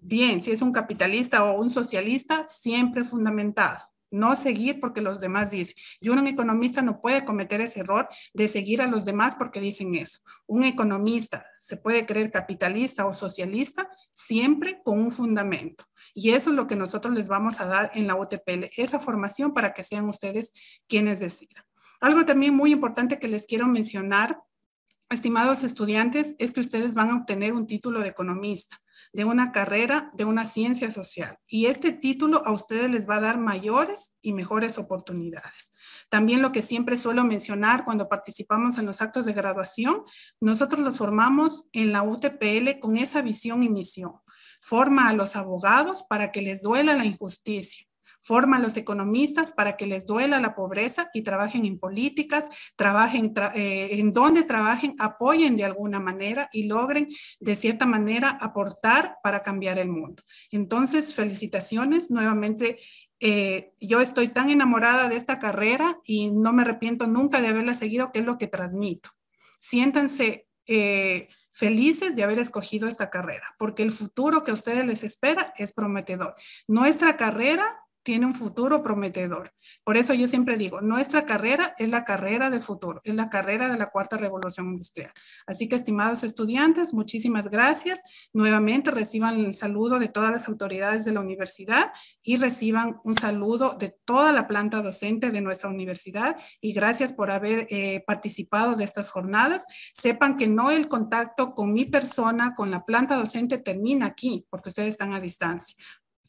bien, si es un capitalista o un socialista, siempre fundamentado. No seguir porque los demás dicen. Y un economista no puede cometer ese error de seguir a los demás porque dicen eso. Un economista se puede creer capitalista o socialista siempre con un fundamento. Y eso es lo que nosotros les vamos a dar en la UTPL, esa formación para que sean ustedes quienes decidan. Algo también muy importante que les quiero mencionar estimados estudiantes, es que ustedes van a obtener un título de economista, de una carrera, de una ciencia social. Y este título a ustedes les va a dar mayores y mejores oportunidades. También lo que siempre suelo mencionar cuando participamos en los actos de graduación, nosotros los formamos en la UTPL con esa visión y misión. Forma a los abogados para que les duela la injusticia forman a los economistas para que les duela la pobreza y trabajen en políticas, trabajen eh, en donde trabajen, apoyen de alguna manera y logren de cierta manera aportar para cambiar el mundo. Entonces, felicitaciones nuevamente. Eh, yo estoy tan enamorada de esta carrera y no me arrepiento nunca de haberla seguido, que es lo que transmito. Siéntanse eh, felices de haber escogido esta carrera, porque el futuro que a ustedes les espera es prometedor. Nuestra carrera tiene un futuro prometedor. Por eso yo siempre digo, nuestra carrera es la carrera del futuro, es la carrera de la cuarta revolución industrial. Así que, estimados estudiantes, muchísimas gracias. Nuevamente reciban el saludo de todas las autoridades de la universidad y reciban un saludo de toda la planta docente de nuestra universidad y gracias por haber eh, participado de estas jornadas. Sepan que no el contacto con mi persona, con la planta docente termina aquí, porque ustedes están a distancia.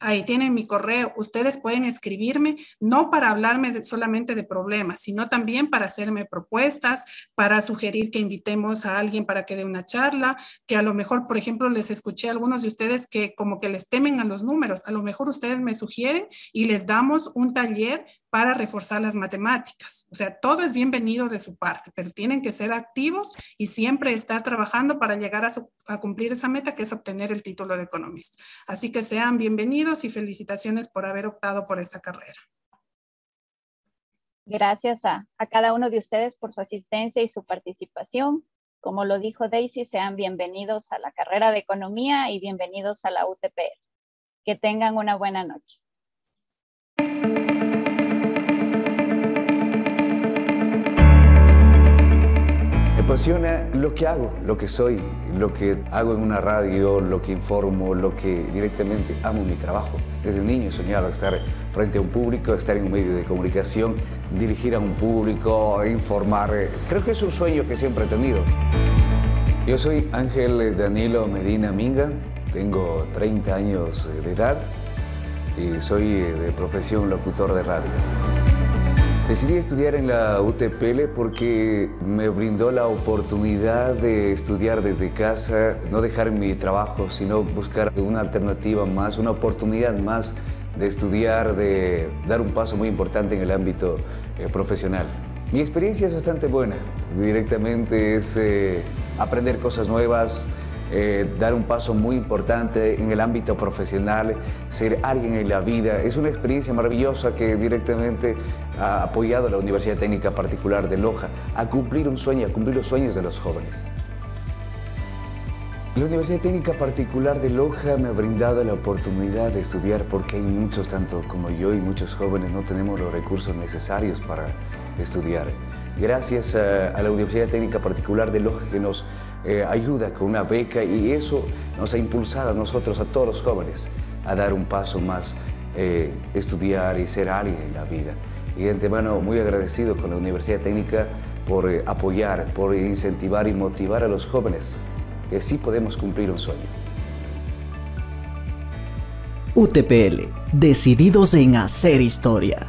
Ahí tienen mi correo. Ustedes pueden escribirme, no para hablarme solamente de problemas, sino también para hacerme propuestas, para sugerir que invitemos a alguien para que dé una charla, que a lo mejor, por ejemplo, les escuché a algunos de ustedes que como que les temen a los números. A lo mejor ustedes me sugieren y les damos un taller para reforzar las matemáticas. O sea, todo es bienvenido de su parte, pero tienen que ser activos y siempre estar trabajando para llegar a, cumplir esa meta que es obtener el título de economista. Así que sean bienvenidos y felicitaciones por haber optado por esta carrera. Gracias a, cada uno de ustedes por su asistencia y su participación. Como lo dijo Daisy, sean bienvenidos a la carrera de economía y bienvenidos a la UTP. Que tengan una buena noche. Me apasiona lo que hago, lo que soy, lo que hago en una radio, lo que informo, lo que directamente amo mi trabajo. Desde niño soñado estar frente a un público, estar en un medio de comunicación, dirigir a un público, informar. Creo que es un sueño que siempre he tenido. Yo soy Ángel Danilo Medina Minga, tengo 30 años de edad y soy eh, de profesión locutor de radio. Decidí estudiar en la UTPL porque me brindó la oportunidad de estudiar desde casa, no dejar mi trabajo, sino buscar una alternativa más, una oportunidad más de estudiar, de dar un paso muy importante en el ámbito eh, profesional. Mi experiencia es bastante buena, directamente es eh, aprender cosas nuevas, eh, dar un paso muy importante en el ámbito profesional, ser alguien en la vida. Es una experiencia maravillosa que directamente ha apoyado a la Universidad Técnica Particular de Loja a cumplir un sueño, a cumplir los sueños de los jóvenes. La Universidad Técnica Particular de Loja me ha brindado la oportunidad de estudiar porque hay muchos, tanto como yo y muchos jóvenes, no tenemos los recursos necesarios para estudiar. Gracias a, eh, a la Universidad Técnica Particular de Loja que nos eh, ayuda con una beca y eso nos ha impulsado a nosotros, a todos los jóvenes, a dar un paso más, eh, estudiar y ser alguien en la vida. Y de antemano muy agradecido con la Universidad Técnica por eh, apoyar, por incentivar y motivar a los jóvenes que sí podemos cumplir un sueño. UTPL, decididos en hacer historia.